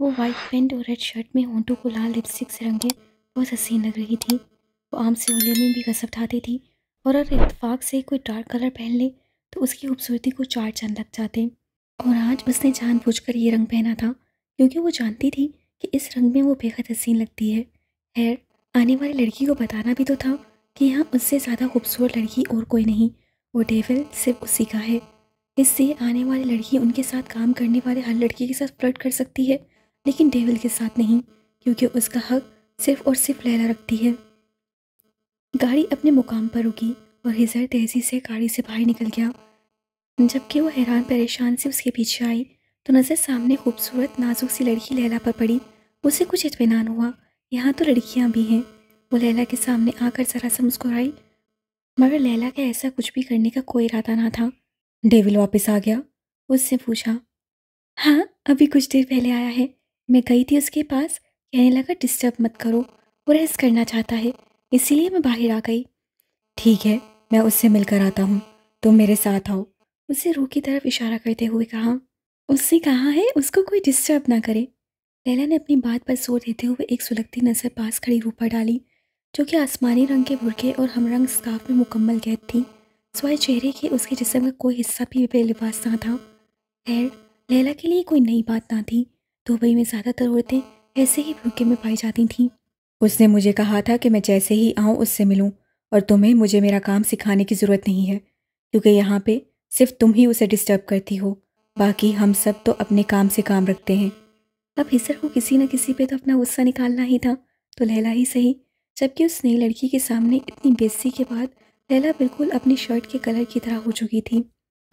वो white pant और red shirt में होंटों को लाल लिपस्टिक से रंगे बहुत हसीन लग रही थी वो आम से उंगली में भी गजब उठाती थी और अगर इतफाक से कोई डार्क कलर पहन ले तो उसकी खूबसूरती को चार चंद लग जाते और आज उसने कर ये रंग पहना था क्योंकि वो जानती थी कि इस रंग में वो बेहद हसीन लगती है खैर आने वाली लड़की को बताना भी तो था कि यहाँ उससे ज़्यादा खूबसूरत लड़की और कोई नहीं वो डेविल सिर्फ उसी का है इससे आने वाली लड़की उनके साथ काम करने वाले हर लड़की के साथ फ्लर्ट कर सकती है लेकिन डेविल के साथ नहीं क्योंकि उसका हक सिर्फ और सिर्फ लैला रखती है गाड़ी अपने मुकाम पर रुकी और हिजर तेज़ी से गाड़ी से बाहर निकल गया जबकि वो हैरान परेशान से उसके पीछे आई तो नज़र सामने खूबसूरत नाजुक सी लड़की लैला पर पड़ी उसे कुछ इतमान हुआ यहाँ तो लड़कियाँ भी हैं वो लैला के सामने आकर ज़रा सा मुस्कुराई मगर लैला का ऐसा कुछ भी करने का कोई इरादा ना था डेविल वापस आ गया उससे पूछा हाँ अभी कुछ देर पहले आया है मैं गई थी उसके पास कहने लगा डिस्टर्ब मत करो वो रेस्ट करना चाहता है इसीलिए मैं बाहर आ गई ठीक है मैं उससे मिलकर आता हूँ तुम मेरे साथ आओ उसे रूह की तरफ इशारा करते हुए कहा उससे कहा है उसको कोई डिस्टर्ब ना करे लैला ने अपनी बात पर जोर देते हुए एक सुलगती नज़र पास खड़ी रूपा डाली जो कि आसमानी रंग के बुरके और हमरंग स्काफ में मुकम्मल कैद थी स्वाय चेहरे के उसके जिसम का कोई हिस्सा भी बेलिबास ना था खैर लैला के लिए कोई नई बात ना थी दुबई में ज़्यादातर औरतें ऐसे ही भूखे में पाई जाती थीं उसने मुझे कहा था कि मैं जैसे ही आऊँ उससे मिलूँ और तुम्हें मुझे मेरा काम सिखाने की ज़रूरत नहीं है क्योंकि यहाँ पे सिर्फ तुम ही उसे डिस्टर्ब करती हो बाकी हम सब तो अपने काम से काम रखते हैं अब हिसर को किसी न किसी पे तो अपना गुस्सा निकालना ही था तो लैला ही सही जबकि उस नई लड़की के सामने इतनी बेजती के बाद लैला बिल्कुल अपनी शर्ट के कलर की तरह हो चुकी थी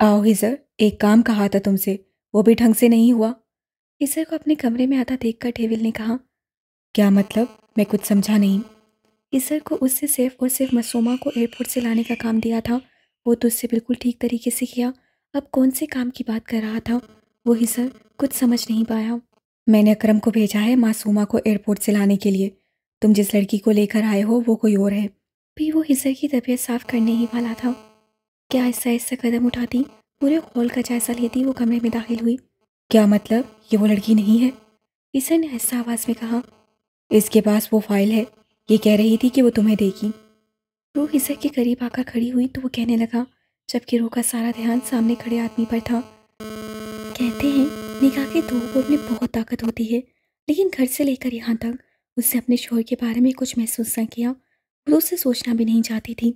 आओ हिजर एक काम कहा था तुमसे वो भी ढंग से नहीं हुआ इसर को अपने कमरे में आता देखकर ठेविल ने कहा क्या मतलब मैं कुछ समझा नहीं इसर को उससे सिर्फ और सिर्फ मसूमा को एयरपोर्ट से लाने का काम दिया था वो तो उससे बिल्कुल ठीक तरीके से किया अब कौन से काम की बात कर रहा था वो हिसर कुछ समझ नहीं पाया मैंने अक्रम को भेजा है मासूमा को एयरपोर्ट से लाने के लिए तुम जिस लड़की को लेकर आए हो वो कोई और है भी वो हिसर की तबीयत साफ करने ही वाला था क्या ऐसा ऐसा कदम उठाती पूरे हॉल का जायजा लेती वो कमरे में दाखिल हुई क्या मतलब ये वो लड़की नहीं है ईसा ने हंसा आवाज़ में कहा इसके पास वो फाइल है ये कह रही थी कि वो तुम्हें देगी रूह ईसा के करीब आकर खड़ी हुई तो वो कहने लगा जबकि रूह का सारा ध्यान सामने खड़े आदमी पर था कहते हैं निगाह के दो बोल में बहुत ताकत होती है लेकिन घर से लेकर यहाँ तक उसने अपने शोर के बारे में कुछ महसूस न किया वो उससे सोचना भी नहीं चाहती थी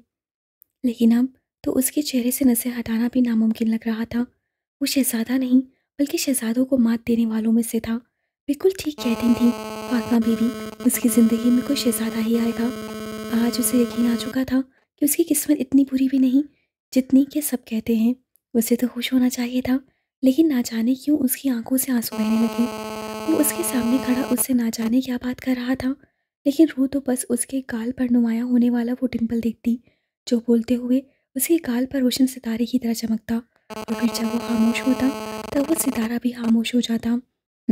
लेकिन अब तो उसके चेहरे से नज़र हटाना भी नामुमकिन लग रहा था वो शहजादा नहीं बल्कि शहजादों को मात देने वालों में से था बिल्कुल ठीक कहती थी फातमा बीवी उसकी ज़िंदगी में कोई शहजादा ही आएगा आज उसे यकीन आ चुका था कि उसकी किस्मत इतनी बुरी भी नहीं जितनी के सब कहते हैं उसे तो खुश होना चाहिए था लेकिन ना जाने क्यों उसकी आंखों से आंसू बहने लगे वो उसके सामने खड़ा उससे ना जाने क्या बात कर रहा था लेकिन रूह तो बस उसके काल पर नुमाया होने वाला वो डिम्पल देखती जो बोलते हुए उसके काल पर रोशन सितारे की तरह चमकता और फिर जब वो खामोश होता तब वो सितारा भी खामोश हो जाता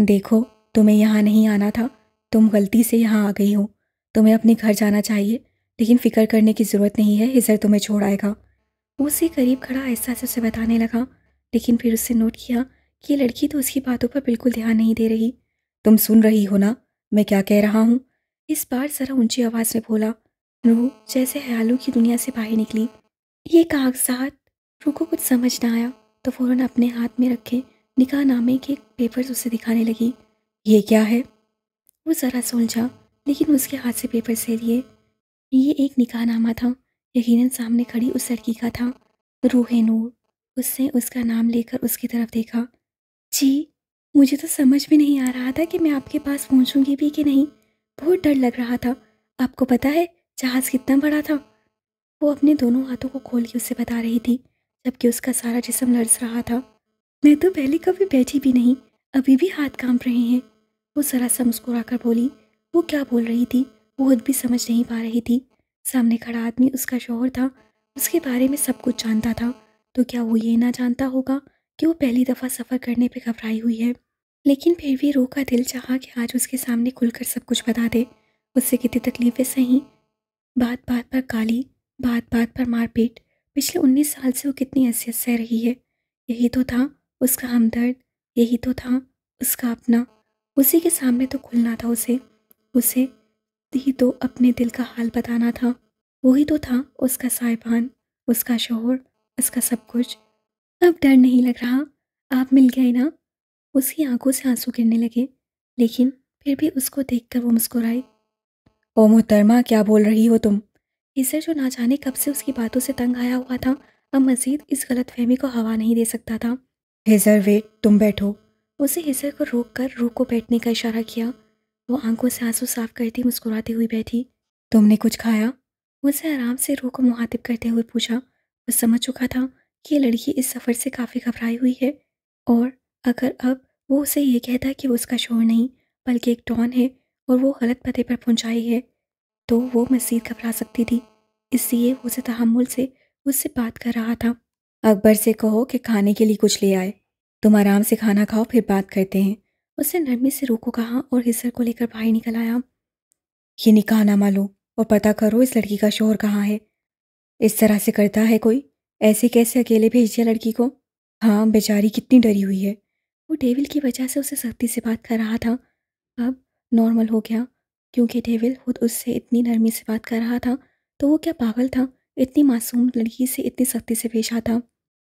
देखो तुम्हें यहाँ नहीं आना था तुम गलती से यहाँ आ गई हो तुम्हें अपने घर जाना चाहिए लेकिन फ़िक्र करने की ज़रूरत नहीं है हिजर तुम्हें छोड़ आएगा उसे करीब खड़ा ऐसा से उसे बताने लगा लेकिन फिर उससे नोट किया कि लड़की तो उसकी बातों पर बिल्कुल ध्यान नहीं दे रही तुम सुन रही हो ना मैं क्या कह रहा हूँ इस बार ज़रा ऊंची आवाज़ में बोला रूह जैसे हयालू की दुनिया से बाहर निकली ये कागजात रूह को कुछ समझ ना आया तो फ़ौरन अपने हाथ में रखे निकाह नामे के पेपर्स उसे दिखाने लगी ये क्या है वो ज़रा सुलझा लेकिन उसके हाथ से पेपर से लिए ये एक निकाह नामा था यकीनन सामने खड़ी उस लड़की का था रूह नूर उसने उसका नाम लेकर उसकी तरफ देखा जी मुझे तो समझ में नहीं आ रहा था कि मैं आपके पास पहुंचूंगी भी कि नहीं बहुत डर लग रहा था आपको पता है जहाज़ कितना बड़ा था वो अपने दोनों हाथों को खोल के उसे बता रही थी जबकि उसका सारा जिसम लड़स रहा था मैं तो पहले कभी बैठी भी नहीं अभी भी हाथ काँप रहे हैं वो जरा सा मुस्कुरा कर बोली वो क्या बोल रही थी वो खुद भी समझ नहीं पा रही थी सामने खड़ा आदमी उसका शोहर था उसके बारे में सब कुछ जानता था तो क्या वो ये ना जानता होगा कि वो पहली दफ़ा सफ़र करने पे घबराई हुई है लेकिन फिर भी रो का दिल चाहा कि आज उसके सामने खुलकर सब कुछ बता दे उससे कितनी तकलीफ़ें सही बात बात पर काली बात बात पर मारपीट पिछले उन्नीस साल से वो कितनी हैसियत सह रही है यही तो था उसका हमदर्द यही तो था उसका अपना उसी के सामने तो खुलना था उसे उसे ही तो अपने दिल का हाल बताना था वही तो था उसका साहिबान उसका शोहर उसका सब कुछ अब डर नहीं लग रहा आप मिल गए ना उसकी आंखों से आंसू गिरने लगे लेकिन फिर भी उसको देखकर वो मुस्कुराई ओ मोहतरमा क्या बोल रही हो तुम इसे जो ना जाने कब से उसकी बातों से तंग आया हुआ था अब मजीद इस गलत फहमी को हवा नहीं दे सकता था हिजर वेट तुम बैठो उसे हिजर को रोक कर रूह को बैठने का इशारा किया वो आंखों से आंसू साफ करती मुस्कुराती हुई बैठी तुमने कुछ खाया उसे आराम से रूह को मुहातिब करते हुए पूछा वो समझ चुका था कि ये लड़की इस सफ़र से काफ़ी घबराई हुई है और अगर अब वो उसे ये कहता कि वो उसका शोर नहीं बल्कि एक टॉन है और वो गलत पते पर पहुंचाई है तो वो मजीद घबरा सकती थी इसलिए वो उसे तहमुल से उससे बात कर रहा था अकबर से कहो कि खाने के लिए कुछ ले आए तुम आराम से खाना खाओ फिर बात करते हैं उसने नरमी से रोको कहा और हिसर को लेकर बाहर निकल आया ये निकाह नामा लो और पता करो इस लड़की का शोहर कहाँ है इस तरह से करता है कोई ऐसे कैसे अकेले भेज दिया लड़की को हाँ बेचारी कितनी डरी हुई है वो डेविल की वजह से उसे सख्ती से बात कर रहा था अब नॉर्मल हो गया क्योंकि डेविल खुद उससे इतनी नरमी से बात कर रहा था तो वो क्या पागल था इतनी मासूम लड़की से इतनी सख्ती से पेश आता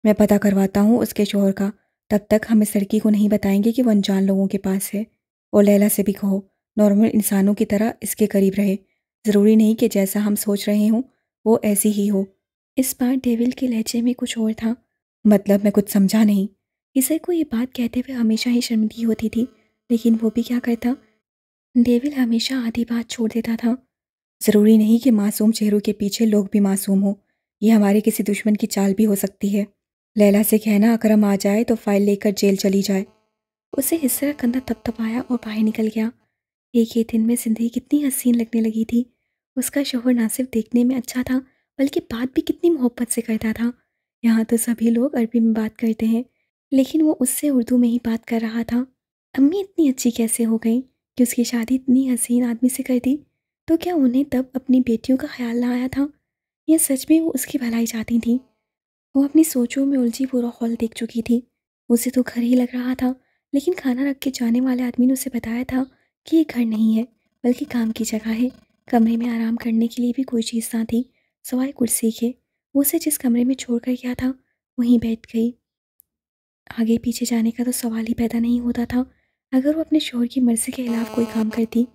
मैं पता करवाता हूँ उसके शोहर का तब तक हम इस लड़की को नहीं बताएंगे कि वो अनजान लोगों के पास है और लैला से भी कहो नॉर्मल इंसानों की तरह इसके करीब रहे ज़रूरी नहीं कि जैसा हम सोच रहे हों वो ऐसी ही हो इस बार डेविल के लहजे में कुछ और था मतलब मैं कुछ समझा नहीं इसे को ये बात कहते हुए हमेशा ही शर्मिंदगी होती थी लेकिन वो भी क्या करता डेविल हमेशा आधी बात छोड़ देता था ज़रूरी नहीं कि मासूम चेहरों के पीछे लोग भी मासूम हों ये हमारे किसी दुश्मन की चाल भी हो सकती है लैला से कहना हम आ जाए तो फाइल लेकर जेल चली जाए उसे हिस्से का कंधा थपथपाया और बाहर निकल गया एक ही दिन में जिंदगी कितनी हसीन लगने लगी थी उसका शोहर ना सिर्फ देखने में अच्छा था बल्कि बात भी कितनी मोहब्बत से करता था यहाँ तो सभी लोग अरबी में बात करते हैं लेकिन वो उससे उर्दू में ही बात कर रहा था अम्मी इतनी अच्छी कैसे हो गई कि उसकी शादी इतनी हसीन आदमी से कर दी तो क्या उन्हें तब अपनी बेटियों का ख्याल ना आया था या सच में वो उसकी भलाई चाहती थी वो अपनी सोचों में उलझी पूरा हॉल देख चुकी थी उसे तो घर ही लग रहा था लेकिन खाना रख के जाने वाले आदमी ने उसे बताया था कि ये घर नहीं है बल्कि काम की जगह है कमरे में आराम करने के लिए भी कोई चीज़ ना थी सवाए कुर्सी के वो उसे जिस कमरे में छोड़ कर गया था वहीं बैठ गई आगे पीछे जाने का तो सवाल ही पैदा नहीं होता था अगर वो अपने शोर की मर्ज़ी के खिलाफ कोई काम करती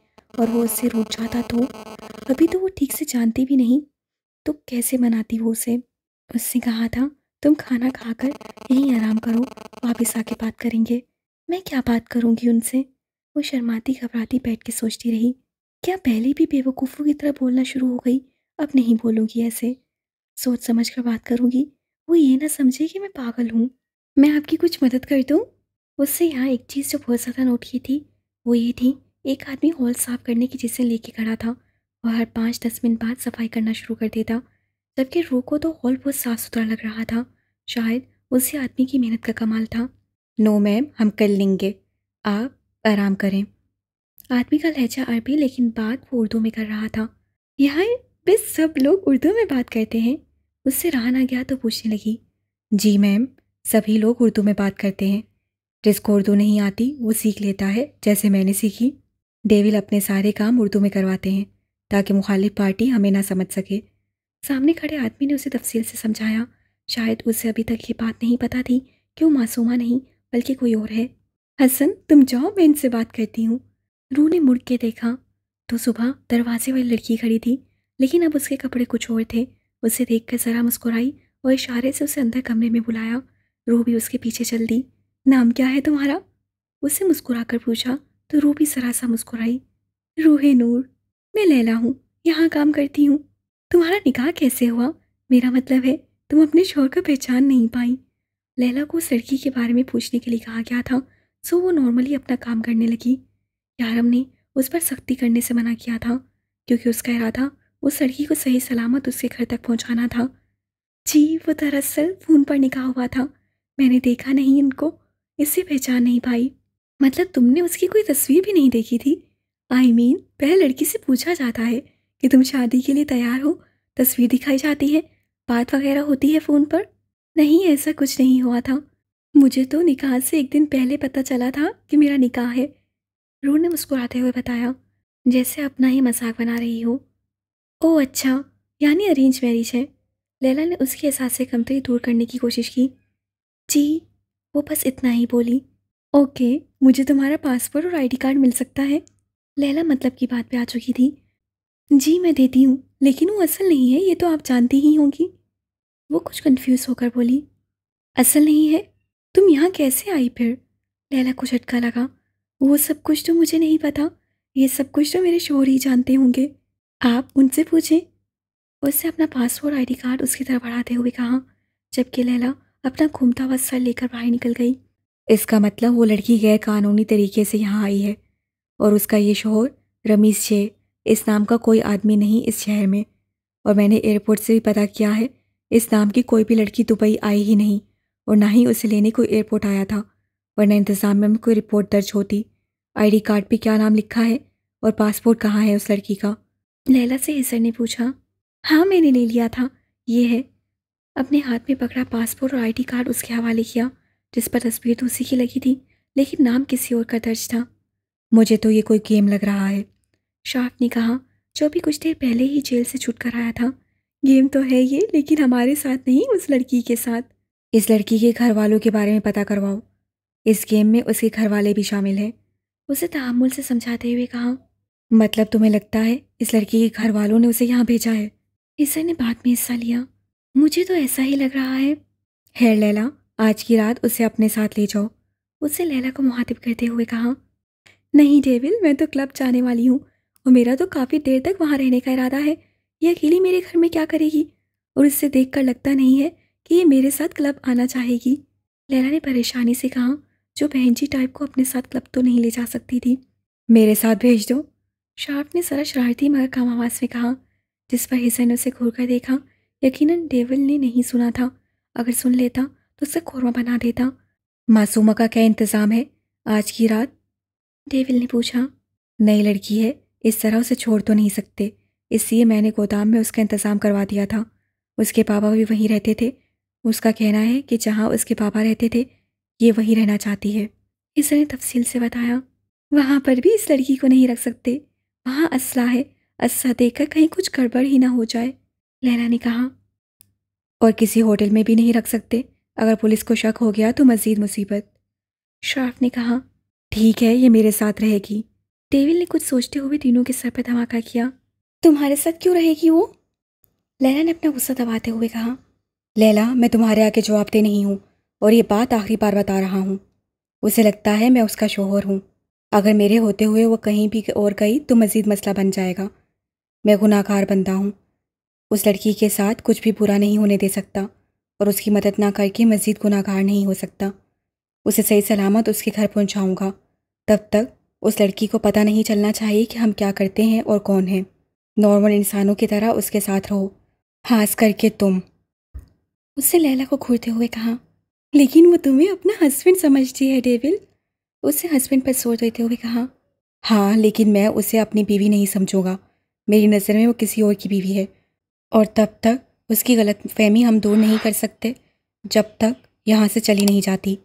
और वो उससे रूठ जाता तो अभी तो वो ठीक से जानती भी नहीं तो कैसे मनाती वो उसे उसने कहा था तुम खाना खाकर यहीं आराम करो वापस आके बात करेंगे मैं क्या बात करूँगी उनसे वो शर्माती घबराती बैठ के सोचती रही क्या पहले भी बेवकूफ़ों की तरह बोलना शुरू हो गई अब नहीं बोलूँगी ऐसे सोच समझ कर बात करूँगी वो ये ना समझे कि मैं पागल हूँ मैं आपकी कुछ मदद कर दूँ उससे यहाँ एक चीज़ जो बहुत ज़्यादा नोट की थी वो ये थी एक आदमी हॉल साफ़ करने की चीज़ें लेके खड़ा था वह हर पाँच दस मिनट बाद सफाई करना शुरू कर देता जबकि रू को तो हॉल बहुत साफ़ सुथरा लग रहा था शायद उसी आदमी की मेहनत का कमाल था नो मैम हम कर लेंगे आप आराम करें आदमी का लहजा अरबी लेकिन बात वो उर्दू में कर रहा था यहाँ बस सब लोग उर्दू में बात करते हैं उससे रहा ना गया तो पूछने लगी जी मैम सभी लोग उर्दू में बात करते हैं जिसको उर्दू तो नहीं आती वो सीख लेता है जैसे मैंने सीखी डेविल अपने सारे काम उर्दू में करवाते हैं ताकि मुखालिफ पार्टी हमें ना समझ सके सामने खड़े आदमी ने उसे तफसील से समझाया शायद उसे अभी तक ये बात नहीं पता थी कि वो मासूमा नहीं बल्कि कोई और है हसन तुम जाओ मैं इनसे बात करती हूँ रू ने मुड़ के देखा तो सुबह दरवाजे वाली लड़की खड़ी थी लेकिन अब उसके कपड़े कुछ और थे उसे देख कर ज़रा मुस्कुराई और इशारे से उसे अंदर कमरे में बुलाया रू भी उसके पीछे चल दी नाम क्या है तुम्हारा मुस्कुरा मुस्कुराकर पूछा तो रूबी सरासा मुस्कुराई रूहे नूर मैं लैला हूँ यहाँ काम करती हूँ तुम्हारा निकाह कैसे हुआ मेरा मतलब है तुम अपने शोर को पहचान नहीं पाई लैला को सड़की के बारे में पूछने के लिए कहा गया था सो वो नॉर्मली अपना काम करने लगी यारम ने उस पर सख्ती करने से मना किया था क्योंकि उसका इरादा उस सड़की को सही सलामत उसके घर तक पहुंचाना था जी वो दरअसल फ़ोन पर निकाह हुआ था मैंने देखा नहीं इनको इसे पहचान नहीं पाई मतलब तुमने उसकी कोई तस्वीर भी नहीं देखी थी आई I मीन mean, पहले लड़की से पूछा जाता है कि तुम शादी के लिए तैयार हो तस्वीर दिखाई जाती है बात वगैरह होती है फ़ोन पर नहीं ऐसा कुछ नहीं हुआ था मुझे तो निकाह से एक दिन पहले पता चला था कि मेरा निकाह है रू ने मुस्कुराते हुए बताया जैसे अपना ही मजाक बना रही हो ओह अच्छा यानी अरेंज मैरिज है लैला ने उसके एहसास से कमतरी दूर करने की कोशिश की जी वो बस इतना ही बोली ओके मुझे तुम्हारा पासपोर्ट और आईडी कार्ड मिल सकता है लैला मतलब की बात पे आ चुकी थी जी मैं देती हूँ लेकिन वो असल नहीं है ये तो आप जानती ही होंगी वो कुछ कंफ्यूज होकर बोली असल नहीं है तुम यहाँ कैसे आई फिर लैला को झटका लगा वो सब कुछ तो मुझे नहीं पता ये सब कुछ तो मेरे शोर ही जानते होंगे आप उनसे पूछें उसने अपना पासपोर्ट आईडी कार्ड उसकी तरफ बढ़ाते हुए कहा जबकि लैला अपना घूमता हुआ सर लेकर बाहर निकल गई इसका मतलब वो लड़की गैर कानूनी तरीके से यहाँ आई है और उसका ये शोहर रमीश जे इस नाम का कोई आदमी नहीं इस शहर में और मैंने एयरपोर्ट से भी पता किया है इस नाम की कोई भी लड़की दुबई आई ही नहीं और ना ही उसे लेने कोई एयरपोर्ट आया था वरना इंतजाम में कोई रिपोर्ट दर्ज होती आईडी कार्ड पे क्या नाम लिखा है और पासपोर्ट कहाँ है उस लड़की का लैला से हिसर ने पूछा हाँ मैंने ले लिया था ये है अपने हाथ में पकड़ा पासपोर्ट और आईडी कार्ड उसके हवाले किया जिस पर तस्वीर तो उसी की लगी थी लेकिन नाम किसी और का दर्ज था मुझे तो ये कोई गेम लग रहा है शार्प ने कहा जो भी कुछ देर पहले ही जेल से छुट कर आया था गेम तो है ये लेकिन हमारे साथ नहीं उस लड़की के साथ इस लड़की के घर वालों के बारे में पता करवाओ इस गेम में उसके घर वाले भी शामिल हैं उसे तहमुल से समझाते हुए कहा मतलब तुम्हें लगता है इस लड़की के घर वालों ने उसे यहाँ भेजा है ईसा ने बाद में हिस्सा लिया मुझे तो ऐसा ही लग रहा है है लैला आज की रात उसे अपने साथ ले जाओ उसने लैला को मुहातिब करते हुए कहा नहीं डेविल मैं तो क्लब जाने वाली हूँ और मेरा तो काफ़ी देर तक वहाँ रहने का इरादा है ये अकेली मेरे घर में क्या करेगी और इससे देख कर लगता नहीं है कि ये मेरे साथ क्लब आना चाहेगी लैला ने परेशानी से कहा जो बहन जी टाइप को अपने साथ क्लब तो नहीं ले जा सकती थी मेरे साथ भेज दो शार्प ने सरा शरारती मगर कम आवाज़ में कहा जिस पर हिसन उसे घूर कर देखा यकीनन डेविल ने नहीं सुना था अगर सुन लेता तो उसे कौरमा बना देता मासूमा का क्या इंतज़ाम है आज की रात डेविल ने पूछा नई लड़की है इस तरह उसे छोड़ तो नहीं सकते इसलिए मैंने गोदाम में उसका इंतज़ाम करवा दिया था उसके पापा भी वहीं रहते थे उसका कहना है कि जहाँ उसके पापा रहते थे ये वहीं रहना चाहती है इसने तफसील से बताया वहाँ पर भी इस लड़की को नहीं रख सकते वहाँ असला है असला देखकर कहीं कुछ गड़बड़ ही ना हो जाए लैला ने कहा और किसी होटल में भी नहीं रख सकते अगर पुलिस को शक हो गया तो मज़ीद मुसीबत श्राफ ने कहा ठीक है ये मेरे साथ रहेगी डेविल ने कुछ सोचते हुए तीनों के सर पर धमाका किया तुम्हारे साथ क्यों रहेगी वो लैला ने अपना गुस्सा दबाते हुए कहा लैला मैं तुम्हारे आगे जवाब दे नहीं हूँ और ये बात आखिरी बार बता रहा हूँ उसे लगता है मैं उसका शोहर हूँ अगर मेरे होते हुए वो कहीं भी और गई तो मज़ीद मसला बन जाएगा मैं गुनाहगार बंदा हूँ उस लड़की के साथ कुछ भी बुरा नहीं होने दे सकता और उसकी मदद ना करके मज़ीद गुनाहगार नहीं हो सकता उसे सही सलामत उसके घर पहुंचाऊंगा। तब तक उस लड़की को पता नहीं चलना चाहिए कि हम क्या करते हैं और कौन हैं नॉर्मल इंसानों की तरह उसके साथ रहो खास करके तुम उससे लैला को घूरते हुए कहा लेकिन वो तुम्हें अपना हस्बैंड समझती है डेविल उससे हस्बैंड पर सोच देते हुए कहा हाँ लेकिन मैं उसे अपनी बीवी नहीं समझूंगा मेरी नज़र में वो किसी और की बीवी है और तब तक उसकी गलतफहमी हम दूर नहीं कर सकते जब तक यहाँ से चली नहीं जाती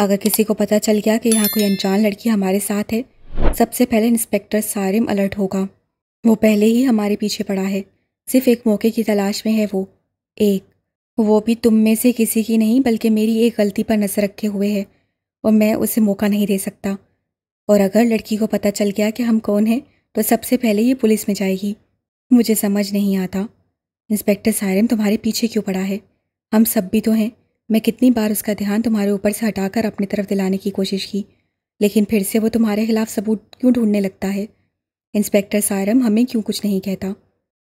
अगर किसी को पता चल गया कि यहाँ कोई अनजान लड़की हमारे साथ है सबसे पहले इंस्पेक्टर सारिम अलर्ट होगा वो पहले ही हमारे पीछे पड़ा है सिर्फ एक मौके की तलाश में है वो एक वो भी तुम में से किसी की नहीं बल्कि मेरी एक गलती पर नज़र रखे हुए है और मैं उसे मौका नहीं दे सकता और अगर लड़की को पता चल गया कि हम कौन हैं तो सबसे पहले ये पुलिस में जाएगी मुझे समझ नहीं आता इंस्पेक्टर सायरन तुम्हारे पीछे क्यों पड़ा है हम सब भी तो हैं मैं कितनी बार उसका ध्यान तुम्हारे ऊपर से हटाकर अपनी तरफ दिलाने की कोशिश की लेकिन फिर से वो तुम्हारे खिलाफ सबूत क्यों ढूंढने लगता है इंस्पेक्टर सायरम हमें क्यों कुछ नहीं कहता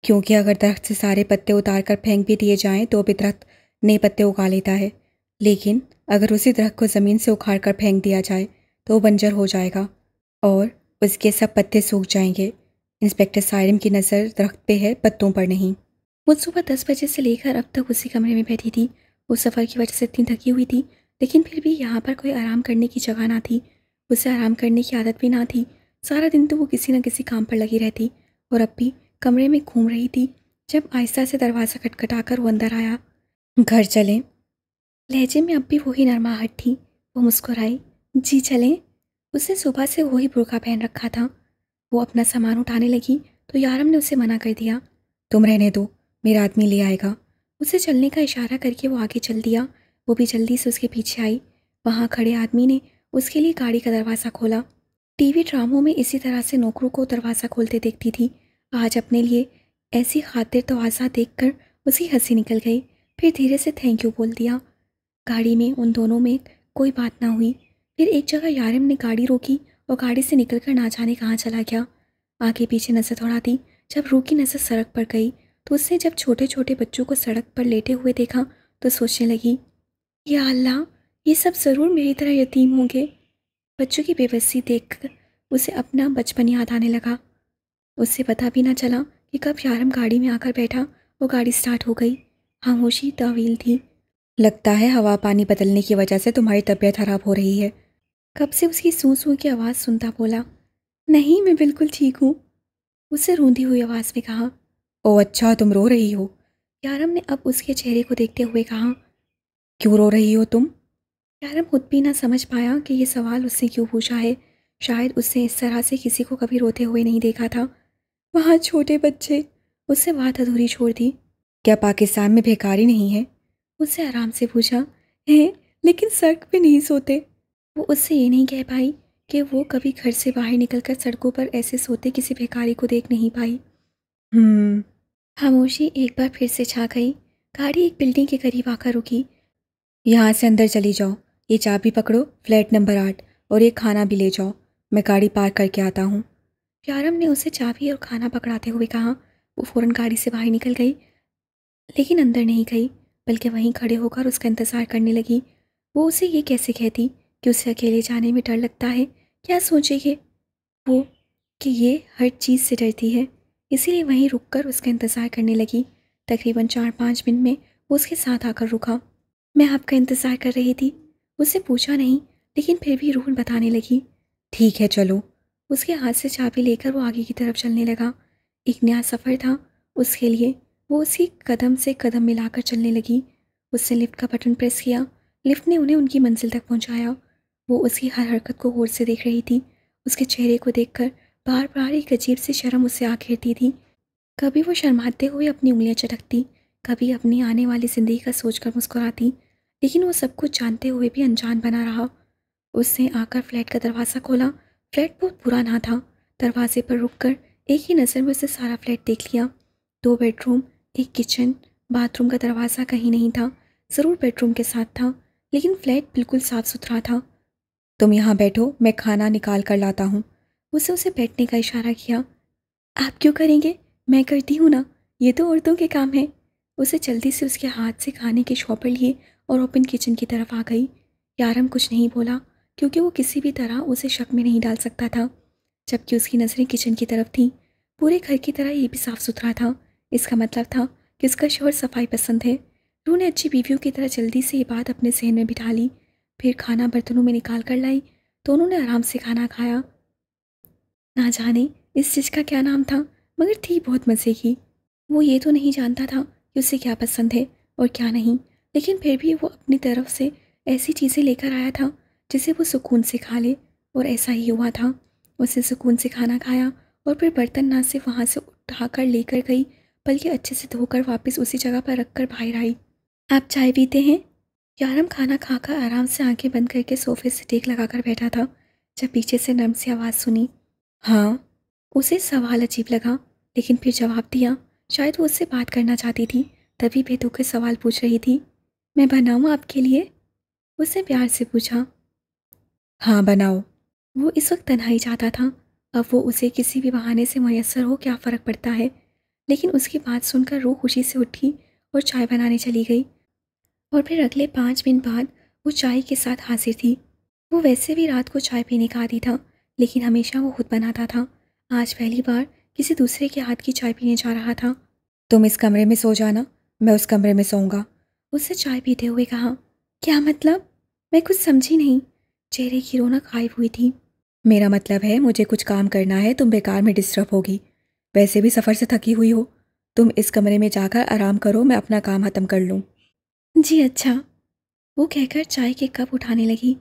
क्योंकि अगर दरख्त से सारे पत्ते उतार कर फेंक भी दिए जाएं तो भी दरख्त नए पत्ते उगा लेता है लेकिन अगर उसी दरख्त को ज़मीन से उखाड़ कर फेंक दिया जाए तो वो बंजर हो जाएगा और उसके सब पत्ते सूख जाएंगे इंस्पेक्टर सायरम की नज़र दरख्त पे है पत्तों पर नहीं वो सुबह दस बजे से लेकर अब तक उसी कमरे में बैठी थी वो सफ़र की वजह से इतनी थकी हुई थी लेकिन फिर भी यहाँ पर कोई आराम करने की जगह ना थी उसे आराम करने की आदत भी ना थी सारा दिन तो वो किसी न किसी काम पर लगी रहती और अब भी कमरे में घूम रही थी जब आहिस्ता से दरवाज़ा खटखटाकर वो अंदर आया घर चलें लहजे में अब भी वही नरमाहट थी वो मुस्कुराई जी चलें उसने सुबह से वही बुरका पहन रखा था वो अपना सामान उठाने लगी तो यारम ने उसे मना कर दिया तुम रहने दो मेरा आदमी ले आएगा उसे चलने का इशारा करके वो आगे चल दिया वो भी जल्दी से उसके पीछे आई वहाँ खड़े आदमी ने उसके लिए गाड़ी का दरवाज़ा खोला टीवी ड्रामों में इसी तरह से नौकरों को दरवाज़ा खोलते देखती थी आज अपने लिए ऐसी खातिर तो आज़ा देख कर उसी हंसी निकल गई फिर धीरे से थैंक यू बोल दिया गाड़ी में उन दोनों में कोई बात ना हुई फिर एक जगह यारिम ने गाड़ी रोकी और गाड़ी से निकल कर ना जाने कहाँ चला गया आगे पीछे नज़र दौड़ा दी जब रूकी नज़र सड़क पर गई तो उसने जब छोटे छोटे बच्चों को सड़क पर लेटे हुए देखा तो सोचने लगी या अल्लाह ये सब ज़रूर मेरी तरह यतीम होंगे बच्चों की बेबसी देख उसे अपना बचपन याद आने लगा उससे पता भी ना चला कि कब यारम गाड़ी में आकर बैठा वो गाड़ी स्टार्ट हो गई खामोशी तवील थी लगता है हवा पानी बदलने की वजह से तुम्हारी तबीयत ख़राब हो रही है कब से उसकी सूँ सूँ की आवाज़ सुनता बोला नहीं मैं बिल्कुल ठीक हूँ उससे रूंधी हुई आवाज़ में कहा ओ अच्छा तुम रो रही हो यारम ने अब उसके चेहरे को देखते हुए कहा क्यों रो रही हो तुम यारम खुद भी ना समझ पाया कि ये सवाल उससे क्यों पूछा है शायद उसने इस तरह से किसी को कभी रोते हुए नहीं देखा था वहाँ छोटे बच्चे उससे बात अधूरी छोड़ दी क्या पाकिस्तान में भेकारी नहीं है उससे आराम से पूछा हैं लेकिन सड़क पे नहीं सोते वो उससे ये नहीं कह पाई कि वो कभी घर से बाहर निकलकर सड़कों पर ऐसे सोते किसी भेकारी को देख नहीं पाई हम्म खामोशी एक बार फिर से छा गई गाड़ी एक बिल्डिंग के करीब आकर रुकी यहाँ से अंदर चली जाओ ये चाबी पकड़ो फ्लैट नंबर आठ और एक खाना भी ले जाओ मैं गाड़ी पार्क करके आता हूँ प्यारम ने उसे चाबी और खाना पकड़ाते हुए कहा वो फ़ौरन गाड़ी से बाहर निकल गई लेकिन अंदर नहीं गई बल्कि वहीं खड़े होकर उसका इंतज़ार करने लगी वो उसे ये कैसे कहती कि उसे अकेले जाने में डर लगता है क्या सोचेगी वो कि ये हर चीज़ से डरती है इसीलिए वहीं रुककर उसका इंतज़ार करने लगी तकरीबन चार पाँच मिनट में वो उसके साथ आकर रुका मैं आपका इंतज़ार कर रही थी उससे पूछा नहीं लेकिन फिर भी रूहन बताने लगी ठीक है चलो उसके हाथ से चाबी लेकर वो आगे की तरफ चलने लगा एक नया सफ़र था उसके लिए वो उसी कदम से कदम मिलाकर चलने लगी उसने लिफ्ट का बटन प्रेस किया लिफ्ट ने उन्हें उनकी मंजिल तक पहुंचाया वो उसकी हर हरकत को गौर से देख रही थी उसके चेहरे को देखकर बार बार एक अजीब सी शर्म उसे आ घेरती थी कभी वो शर्माते हुए अपनी उंगलियां चटकती कभी अपनी आने वाली ज़िंदगी का सोचकर मुस्कुराती लेकिन वो सब कुछ जानते हुए भी अनजान बना रहा उसने आकर फ्लैट का दरवाज़ा खोला फ्लैट बहुत पुराना था दरवाजे पर रुक कर एक ही नज़र में उसे सारा फ्लैट देख लिया दो बेडरूम एक किचन बाथरूम का दरवाज़ा कहीं नहीं था ज़रूर बेडरूम के साथ था लेकिन फ्लैट बिल्कुल साफ़ सुथरा था तुम यहाँ बैठो मैं खाना निकाल कर लाता हूँ उसे उसे बैठने का इशारा किया आप क्यों करेंगे मैं करती हूँ ना ये तो औरतों के काम है उसे जल्दी से उसके हाथ से खाने के शॉपर लिए और ओपन किचन की तरफ आ गई यारम कुछ नहीं बोला क्योंकि वो किसी भी तरह उसे शक में नहीं डाल सकता था जबकि उसकी नज़रें किचन की तरफ थीं पूरे घर की तरह ये भी साफ़ सुथरा था इसका मतलब था कि उसका शोहर सफाई पसंद है रू ने अच्छी बीवियों की तरह जल्दी से ये बात अपने सहन में बिठा ली फिर खाना बर्तनों में निकाल कर लाई दोनों तो ने आराम से खाना खाया ना जाने इस चीज़ का क्या नाम था मगर थी बहुत मज़े की वो ये तो नहीं जानता था कि उसे क्या पसंद है और क्या नहीं लेकिन फिर भी वो अपनी तरफ से ऐसी चीज़ें लेकर आया था जिसे वो सुकून से खा ले और ऐसा ही हुआ था उसने सुकून से खाना खाया और फिर बर्तन ना सिर्फ वहाँ से उठा कर लेकर गई बल्कि अच्छे से धोकर वापस उसी जगह पर रख कर बाहर आई आप चाय पीते हैं यारम खाना खाकर आराम से आंखें बंद करके सोफे से टेक लगा कर बैठा था जब पीछे से नरम सी आवाज़ सुनी हाँ उसे सवाल अजीब लगा लेकिन फिर जवाब दिया शायद वो उससे बात करना चाहती थी तभी बेतुके सवाल पूछ रही थी मैं बनाऊँ आपके लिए उसने प्यार से पूछा हाँ बनाओ वो इस वक्त तन्हाई चाहता था अब वो उसे किसी भी बहाने से मैसर हो क्या फ़र्क पड़ता है लेकिन उसकी बात सुनकर रो खुशी से उठी और चाय बनाने चली गई और फिर अगले पाँच मिनट बाद वो चाय के साथ हाजिर थी वो वैसे भी रात को चाय पीने का आदि था लेकिन हमेशा वो खुद बनाता था आज पहली बार किसी दूसरे के हाथ की चाय पीने जा रहा था तुम इस कमरे में सो जाना मैं उस कमरे में सोऊंगा उससे चाय पीते हुए कहा क्या मतलब मैं कुछ समझी नहीं चेहरे की रौनक गायब हुई थी मेरा मतलब है मुझे कुछ काम करना है तुम बेकार में डिस्टर्ब होगी वैसे भी सफ़र से थकी हुई हो तुम इस कमरे में जाकर आराम करो मैं अपना काम ख़त्म कर लूँ जी अच्छा वो कहकर चाय के कप उठाने लगी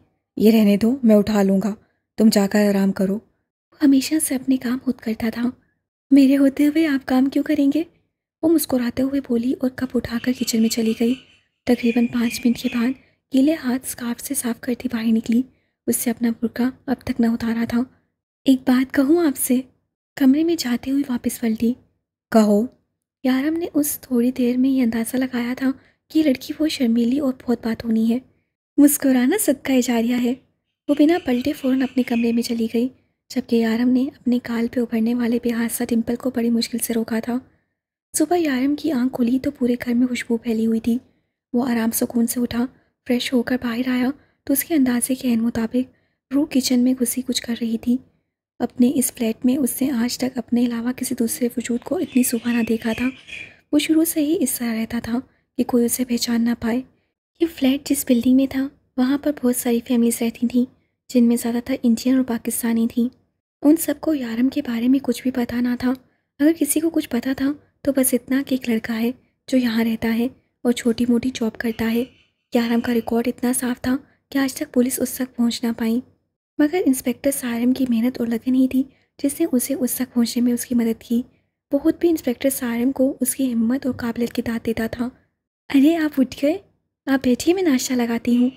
ये रहने दो मैं उठा लूँगा तुम जाकर आराम करो वो हमेशा से अपने काम खुद करता था मेरे होते हुए आप काम क्यों करेंगे वो मुस्कुराते हुए बोली और कप उठाकर किचन में चली गई तकरीबन पाँच मिनट के बाद गीले हाथ स्कार्फ से साफ करती बाहर निकली उससे अपना बुरका अब तक न उतारा था एक बात कहूँ आपसे कमरे में जाते हुए वापस पलटी कहो यारम ने उस थोड़ी देर में ये अंदाज़ा लगाया था कि लड़की वो शर्मीली और बहुत बात होनी है मुस्कुराना सद का इजारिया है वो बिना पलटे फ़ौरन अपने कमरे में चली गई जबकि यारम ने अपने काल पे उभरने वाले बेहादसा टिम्पल को बड़ी मुश्किल से रोका था सुबह यारम की आंख खुली तो पूरे घर में खुशबू फैली हुई थी वो आराम सुकून से उठा फ्रेश होकर बाहर आया तो उसके अंदाजे के मुताबिक रू किचन में घुसी कुछ कर रही थी अपने इस फ्लैट में उसने आज तक अपने अलावा किसी दूसरे वजूद को इतनी सुबह ना देखा था वो शुरू से ही इस तरह रहता था कि कोई उसे पहचान ना पाए ये फ्लैट जिस बिल्डिंग में था वहाँ पर बहुत सारी फैमिलीज़ रहती थीं जिनमें ज़्यादातर इंडियन और पाकिस्तानी थीं उन सबको यारम के बारे में कुछ भी पता ना था अगर किसी को कुछ पता था तो बस इतना कि एक लड़का है जो यहाँ रहता है और छोटी मोटी जॉब करता है यारम का रिकॉर्ड इतना साफ था कि आज तक पुलिस उस तक पहुँच ना पाई मगर इंस्पेक्टर सारम की मेहनत और लगन ही थी जिसने उसे उस तक पहुँचने में उसकी मदद की खुद भी इंस्पेक्टर सारम को उसकी हिम्मत और काबिलियत की दाद देता था अरे आप उठ गए आप बैठिए मैं नाश्ता लगाती हूँ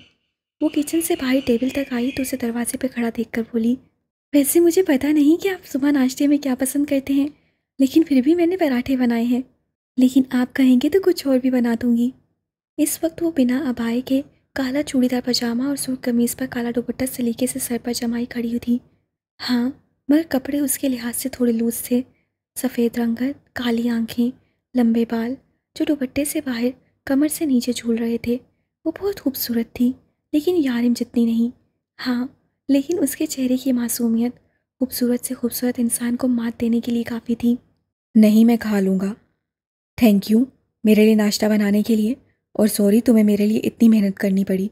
वो किचन से बाहर टेबल तक आई तो उसे दरवाजे पर खड़ा देख बोली वैसे मुझे पता नहीं कि आप सुबह नाश्ते में क्या पसंद करते हैं लेकिन फिर भी मैंने पराठे बनाए हैं लेकिन आप कहेंगे तो कुछ और भी बना दूंगी इस वक्त वो बिना अबाए के काला चूड़ीदार पजामा और सूट कमीज़ पर काला दुपट्टा सलीके से सर पर जमाई खड़ी हुई थी हाँ मगर कपड़े उसके लिहाज से थोड़े लूज थे सफ़ेद रंगत काली आँखें लंबे बाल जो दुपट्टे से बाहर कमर से नीचे झूल रहे थे वो बहुत खूबसूरत थी लेकिन यारिम जितनी नहीं हाँ लेकिन उसके चेहरे की मासूमियत खूबसूरत से खूबसूरत इंसान को मात देने के लिए काफ़ी थी नहीं मैं खा लूँगा थैंक यू मेरे लिए नाश्ता बनाने के लिए और सॉरी तुम्हें मेरे लिए इतनी मेहनत करनी पड़ी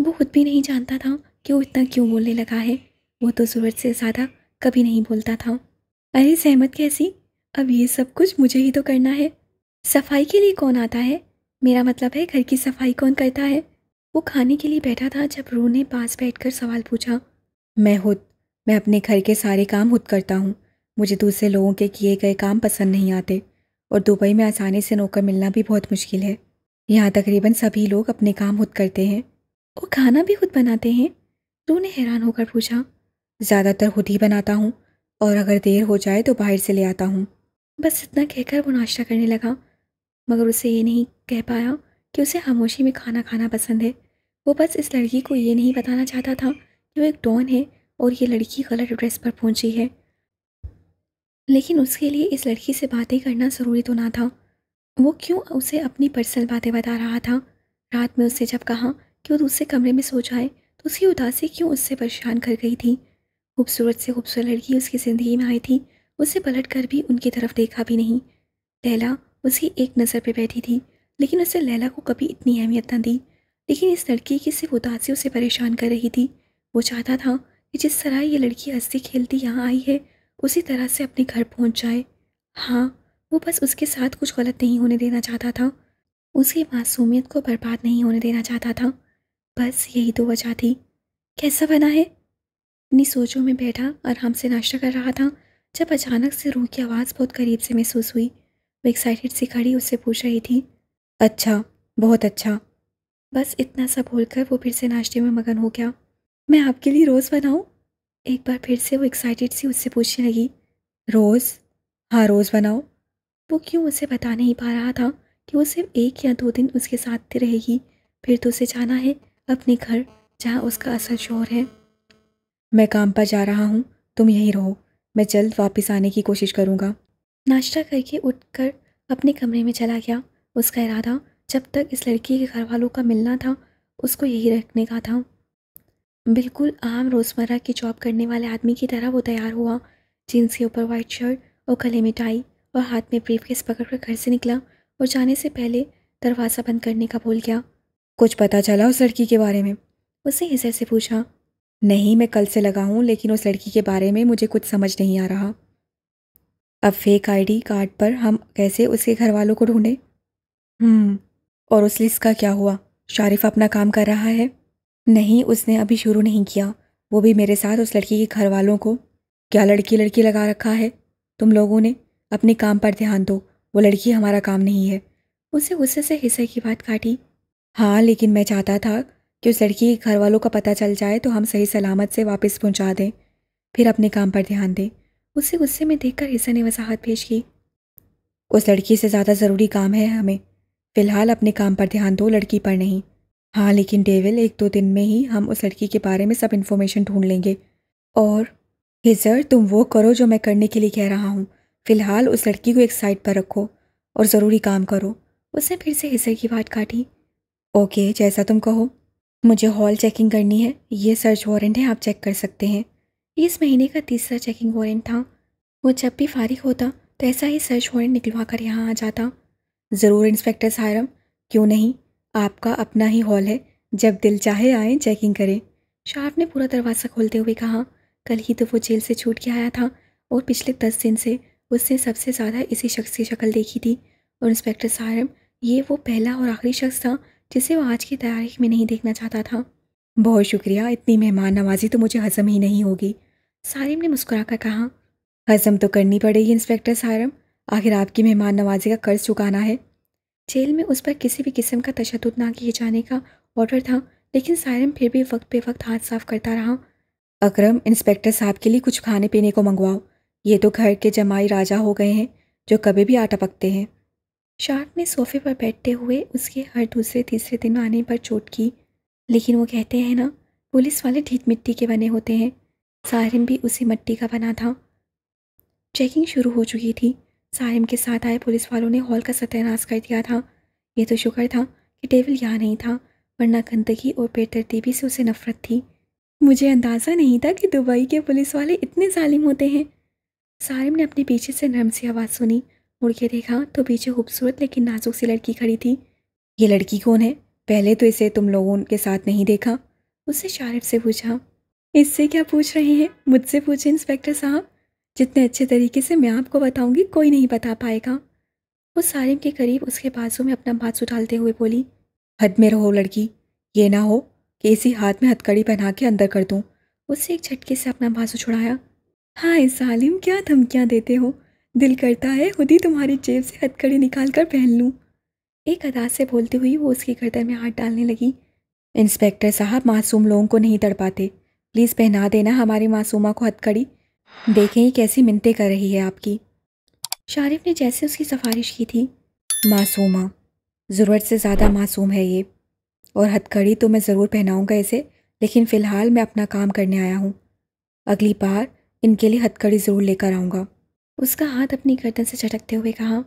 वो खुद भी नहीं जानता था कि वो इतना क्यों बोलने लगा है वो तो सूरज से ज़्यादा कभी नहीं बोलता था अरे सहमत कैसी अब ये सब कुछ मुझे ही तो करना है सफाई के लिए कौन आता है मेरा मतलब है घर की सफाई कौन करता है वो खाने के लिए बैठा था जब रू ने पास बैठ सवाल पूछा मैं खुद मैं अपने घर के सारे काम खुद करता हूँ मुझे दूसरे तो लोगों के किए गए काम पसंद नहीं आते और दुबई में आसानी से नौकर मिलना भी बहुत मुश्किल है यहाँ तकरीबन सभी लोग अपने काम खुद करते हैं और खाना भी खुद बनाते हैं रू ने हैरान होकर पूछा ज़्यादातर खुद ही बनाता हूँ और अगर देर हो जाए तो बाहर से ले आता हूँ बस इतना कहकर वो नाश्ता करने लगा मगर उसे ये नहीं कह पाया कि उसे खामोशी में खाना खाना पसंद है वो बस इस लड़की को ये नहीं बताना चाहता था कि वो एक डॉन है और ये लड़की गलत एड्रेस पर पहुंची है लेकिन उसके लिए इस लड़की से बातें करना ज़रूरी तो ना था वो क्यों उसे अपनी पर्सनल बातें बता रहा था रात में उसने जब कहा कि वो दूसरे कमरे में सो जाए तो उसकी उदासी क्यों उससे परेशान कर गई थी खूबसूरत से खूबसूरत लड़की उसकी ज़िंदगी में आई थी उसे पलट कर भी उनकी तरफ देखा भी नहीं लैला उसकी एक नज़र पर बैठी थी लेकिन उसने लैला को कभी इतनी अहमियत न दी लेकिन इस लड़की की सिर्फ उदासी उसे परेशान कर रही थी वो चाहता था कि जिस तरह ये लड़की हंसती खेलती यहाँ आई है उसी तरह से अपने घर पहुँच जाए हाँ वो बस उसके साथ कुछ गलत नहीं होने देना चाहता था उसकी मासूमियत को बर्बाद नहीं होने देना चाहता था बस यही तो वजह थी कैसा बना है अपनी सोचों में बैठा आराम से नाश्ता कर रहा था जब अचानक से रूह की आवाज़ बहुत करीब से महसूस हुई वो एक्साइटेड से खड़ी उससे पूछ रही थी अच्छा बहुत अच्छा बस इतना सा बोलकर वो फिर से नाश्ते में मगन हो गया मैं आपके लिए रोज़ बनाऊँ एक बार फिर से वो एक्साइटेड सी उससे पूछने लगी रोज़ हाँ रोज़ बनाओ वो क्यों उसे बता नहीं पा रहा था कि वो सिर्फ एक या दो दिन उसके साथ रहेगी फिर तो उसे जाना है अपने घर जहाँ उसका असल शोर है मैं काम पर जा रहा हूँ तुम यहीं रहो मैं जल्द वापस आने की कोशिश करूँगा नाश्ता करके उठकर अपने कमरे में चला गया उसका इरादा जब तक इस लड़की के घर वालों का मिलना था उसको यही रखने का था बिल्कुल आम रोज़मर्रा की जॉब करने वाले आदमी की तरह वो तैयार हुआ जीन्स के ऊपर वाइट शर्ट और गले में टाई और हाथ में ब्रीफ केस पकड़ कर घर से निकला और जाने से पहले दरवाज़ा बंद करने का भूल गया कुछ पता चला उस लड़की के बारे में उसने हिजर से पूछा नहीं मैं कल से लगा हूँ लेकिन उस लड़की के बारे में मुझे कुछ समझ नहीं आ रहा अब फेक आईडी कार्ड पर हम कैसे उसके घर वालों को ढूंढें हम्म। और उस लिस्ट का क्या हुआ शारिफ अपना काम कर रहा है नहीं उसने अभी शुरू नहीं किया वो भी मेरे साथ उस लड़की के घर वालों को क्या लड़की लड़की लगा रखा है तुम लोगों ने अपने काम पर ध्यान दो वो लड़की हमारा काम नहीं है उसे गुस्से से हिस्से की बात काटी हाँ लेकिन मैं चाहता था कि उस लड़की के घर वालों का पता चल जाए तो हम सही सलामत से वापस पहुँचा दें फिर अपने काम पर ध्यान दें उसे गुस्से में देखकर हिस्सा ने वजाहत पेश की उस लड़की से ज़्यादा ज़रूरी काम है हमें फ़िलहाल अपने काम पर ध्यान दो लड़की पर नहीं हाँ लेकिन डेविल एक दो दिन में ही हम उस लड़की के बारे में सब इन्फॉर्मेशन ढूंढ लेंगे और हिजर तुम वो करो जो मैं करने के लिए कह रहा हूँ फ़िलहाल उस लड़की को एक साइड पर रखो और ज़रूरी काम करो उसने फिर से हिजर की बात काटी ओके जैसा तुम कहो मुझे हॉल चेकिंग करनी है ये सर्च वारंट है आप चेक कर सकते हैं इस महीने का तीसरा चेकिंग वारंट था वो जब भी फारिग होता तो ऐसा ही सर्च वारंट निकलवा कर यहाँ आ जाता ज़रूर इंस्पेक्टर सायरम क्यों नहीं आपका अपना ही हॉल है जब दिल चाहे आए चेकिंग करें शार्फ ने पूरा दरवाज़ा खोलते हुए कहा कल ही तो वो जेल से छूट के आया था और पिछले दस दिन से उसने सबसे ज़्यादा इसी शख्स की शक्ल देखी थी और इंस्पेक्टर सायरम ये वो पहला और आखिरी शख्स था जिसे वो आज की तारीख में नहीं देखना चाहता था बहुत शुक्रिया इतनी मेहमान नवाजी तो मुझे हजम ही नहीं होगी सारिम ने मुस्कुरा कहा हजम तो करनी पड़ेगी इंस्पेक्टर सारम आखिर आपकी मेहमान नवाजी का कर्ज़ चुकाना है जेल में उस पर किसी भी किस्म का तशद ना किए जाने का ऑर्डर था लेकिन सायरम फिर भी वक्त बे वक्त हाथ साफ करता रहा अकरम इंस्पेक्टर साहब के लिए कुछ खाने पीने को मंगवाओ ये तो घर के जमाई राजा हो गए हैं जो कभी भी आटा पकते हैं शार्क ने सोफे पर बैठते हुए उसके हर दूसरे तीसरे दिन आने पर चोट की लेकिन वो कहते हैं ना पुलिस वाले ढीत मिट्टी के बने होते हैं सारिम भी उसी मिट्टी का बना था चेकिंग शुरू हो चुकी थी साहिम के साथ आए पुलिस वालों ने हॉल का सत्यानाश कर दिया था ये तो शुक्र था कि टेबल यहाँ नहीं था वरना गंदगी और बेतरतीबी से उसे नफरत थी मुझे अंदाज़ा नहीं था कि दुबई के पुलिस वाले इतने जालिम होते हैं साहिम ने अपने पीछे से नरम सी आवाज़ सुनी मुड़ के देखा तो पीछे खूबसूरत लेकिन नाजुक सी लड़की खड़ी थी ये लड़की कौन है पहले तो इसे तुम लोगों के साथ नहीं देखा उसने शारिफ से पूछा इससे क्या पूछ रहे हैं मुझसे पूछे इंस्पेक्टर साहब जितने अच्छे तरीके से मैं आपको बताऊंगी कोई नहीं बता पाएगा वो सालिम के करीब उसके बाजू में अपना बाजू डालते हुए बोली हद में रहो लड़की ये ना हो कि इसी हाथ में हथकड़ी पहना के अंदर कर दूँ उससे एक झटके से अपना बाजू छुड़ाया हाय सालिम क्या धमकियाँ देते हो दिल करता है खुद ही तुम्हारी जेब से हथकड़ी निकाल कर पहन लूँ एक अदाज से बोलती हुई वो उसकी गर्दन में हाथ डालने लगी इंस्पेक्टर साहब मासूम लोगों को नहीं तड़पाते प्लीज़ पहना देना हमारी मासूमा को हथकड़ी देखें कैसी मिनतें कर रही है आपकी शारिफ ने जैसे उसकी सिफारिश की थी मासूमा ज़रूरत से ज़्यादा मासूम है ये और हथकड़ी तो मैं ज़रूर पहनाऊँगा इसे लेकिन फ़िलहाल मैं अपना काम करने आया हूँ अगली बार इनके लिए हथकड़ी ज़रूर लेकर आऊँगा उसका हाथ अपनी गर्दन से झटकते हुए कहा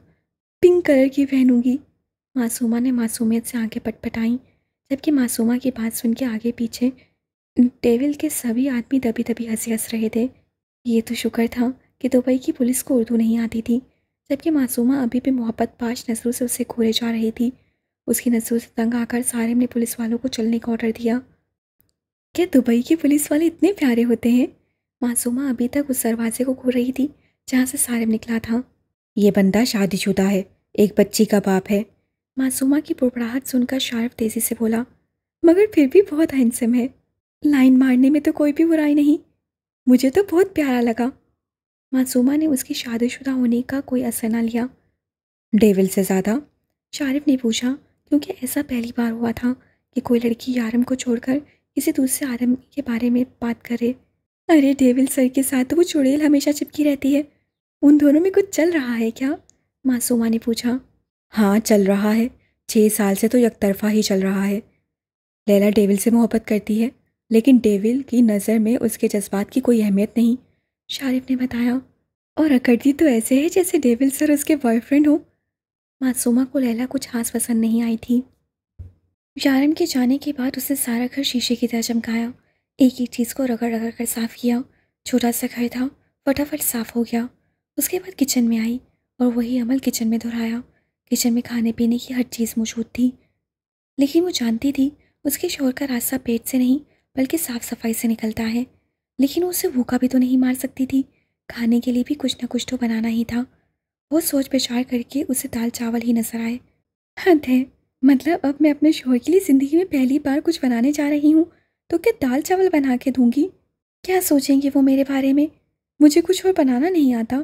पिंक कलर की पहनूंगी मासूमा ने मासूमियत से आंखें पटपटाईं जबकि मासूमा की बात सुन के आगे पीछे टेबल के सभी आदमी दबी दबी हंसी हंस रहे थे ये तो शुक्र था कि दुबई की पुलिस को उर्दू नहीं आती थी जबकि मासूमा अभी भी मोहब्बत पाश नज़रों से उसे घूरे जा रही थी उसकी नज़रों से तंग आकर सारिम ने पुलिस वालों को चलने का ऑर्डर दिया क्या दुबई के पुलिस वाले इतने प्यारे होते हैं मासूमा अभी तक उस दरवाजे को घूर रही थी जहाँ से सारिम निकला था ये बंदा शादीशुदा है एक बच्ची का बाप है मासूमा की बुड़बड़ाहट सुनकर शारफ तेज़ी से बोला मगर फिर भी बहुत हैंडसम है लाइन मारने में तो कोई भी बुराई नहीं मुझे तो बहुत प्यारा लगा मासूमा ने उसकी शादीशुदा होने का कोई असर ना लिया डेविल से ज़्यादा शारिफ ने पूछा क्योंकि ऐसा पहली बार हुआ था कि कोई लड़की यारम को छोड़कर किसी दूसरे आरम के बारे में बात करे अरे डेविल सर के साथ तो वो चुड़ैल हमेशा चिपकी रहती है उन दोनों में कुछ चल रहा है क्या मासूमा ने पूछा हाँ चल रहा है छः साल से तो तरफा ही चल रहा है लैला डेविल से मोहब्बत करती है लेकिन डेविल की नज़र में उसके जज्बात की कोई अहमियत नहीं शारिफ ने बताया और अकड़ती तो ऐसे है जैसे डेविल सर उसके बॉयफ्रेंड हो मासूमा को लैला कुछ खास पसंद नहीं आई थी यारम के जाने के बाद उसने सारा घर शीशे की तरह चमकाया एक एक चीज़ को रगड़ रगड़ कर साफ़ किया छोटा सा घर था फटाफट साफ़ हो गया उसके बाद किचन में आई और वही अमल किचन में दोहराया किचन में खाने पीने की हर चीज़ मौजूद थी लेकिन वो जानती थी उसके शोर का रास्ता पेट से नहीं बल्कि साफ़ सफाई से निकलता है लेकिन उसे भूखा भी तो नहीं मार सकती थी खाने के लिए भी कुछ ना कुछ तो बनाना ही था वो सोच विचार करके उसे दाल चावल ही नजर आए हद है मतलब अब मैं अपने शोहर के लिए ज़िंदगी में पहली बार कुछ बनाने जा रही हूँ तो क्या दाल चावल बना के दूँगी क्या सोचेंगे वो मेरे बारे में मुझे कुछ और बनाना नहीं आता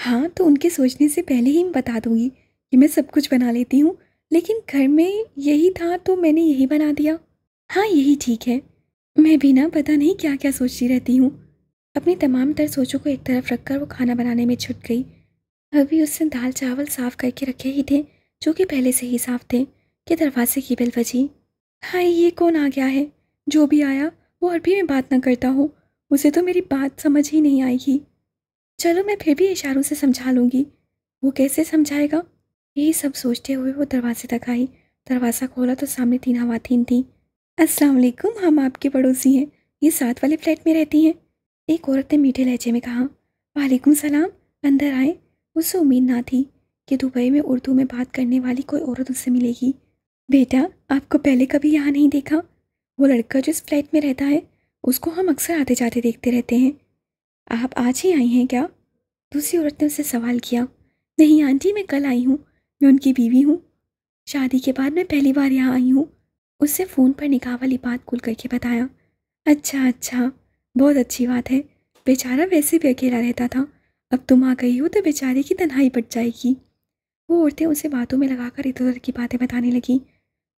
हाँ तो उनके सोचने से पहले ही मैं बता दूंगी कि मैं सब कुछ बना लेती हूँ लेकिन घर में यही था तो मैंने यही बना दिया हाँ यही ठीक है मैं भी ना पता नहीं क्या क्या सोचती रहती हूँ अपनी तमाम तर सोचों को एक तरफ रखकर वो खाना बनाने में छुट गई अभी उसने दाल चावल साफ़ करके रखे ही थे जो कि पहले से ही साफ थे कि दरवाजे की बेल बजी हाय ये कौन आ गया है जो भी आया वो अरबी में बात ना करता हो उसे तो मेरी बात समझ ही नहीं आएगी चलो मैं फिर भी इशारों से समझा लूँगी वो कैसे समझाएगा यही सब सोचते हुए वो दरवाजे तक आई दरवाज़ा खोला तो सामने तीन हवातीन थी अस्सलाम वालेकुम हम आपके पड़ोसी हैं ये साथ वाले फ्लैट में रहती हैं एक औरत ने मीठे लहजे में कहा वालेकुम सलाम अंदर आए उसे उम्मीद ना थी कि दुबई में उर्दू में बात करने वाली कोई औरत उससे मिलेगी बेटा आपको पहले कभी यहाँ नहीं देखा वो लड़का जो इस फ्लैट में रहता है उसको हम अक्सर आते जाते देखते रहते हैं आप आज ही आई हैं क्या दूसरी औरत ने उससे सवाल किया नहीं आंटी मैं कल आई हूँ मैं उनकी बीवी हूँ शादी के बाद मैं पहली बार यहाँ आई हूँ उससे फ़ोन पर निकाह वाली बात खुल करके बताया अच्छा अच्छा बहुत अच्छी बात है बेचारा वैसे भी अकेला रहता था अब तुम आ गई हो तो बेचारे की तन्हाई बट जाएगी वो औरतें उसे बातों में लगाकर इधर उधर की बातें बताने लगीं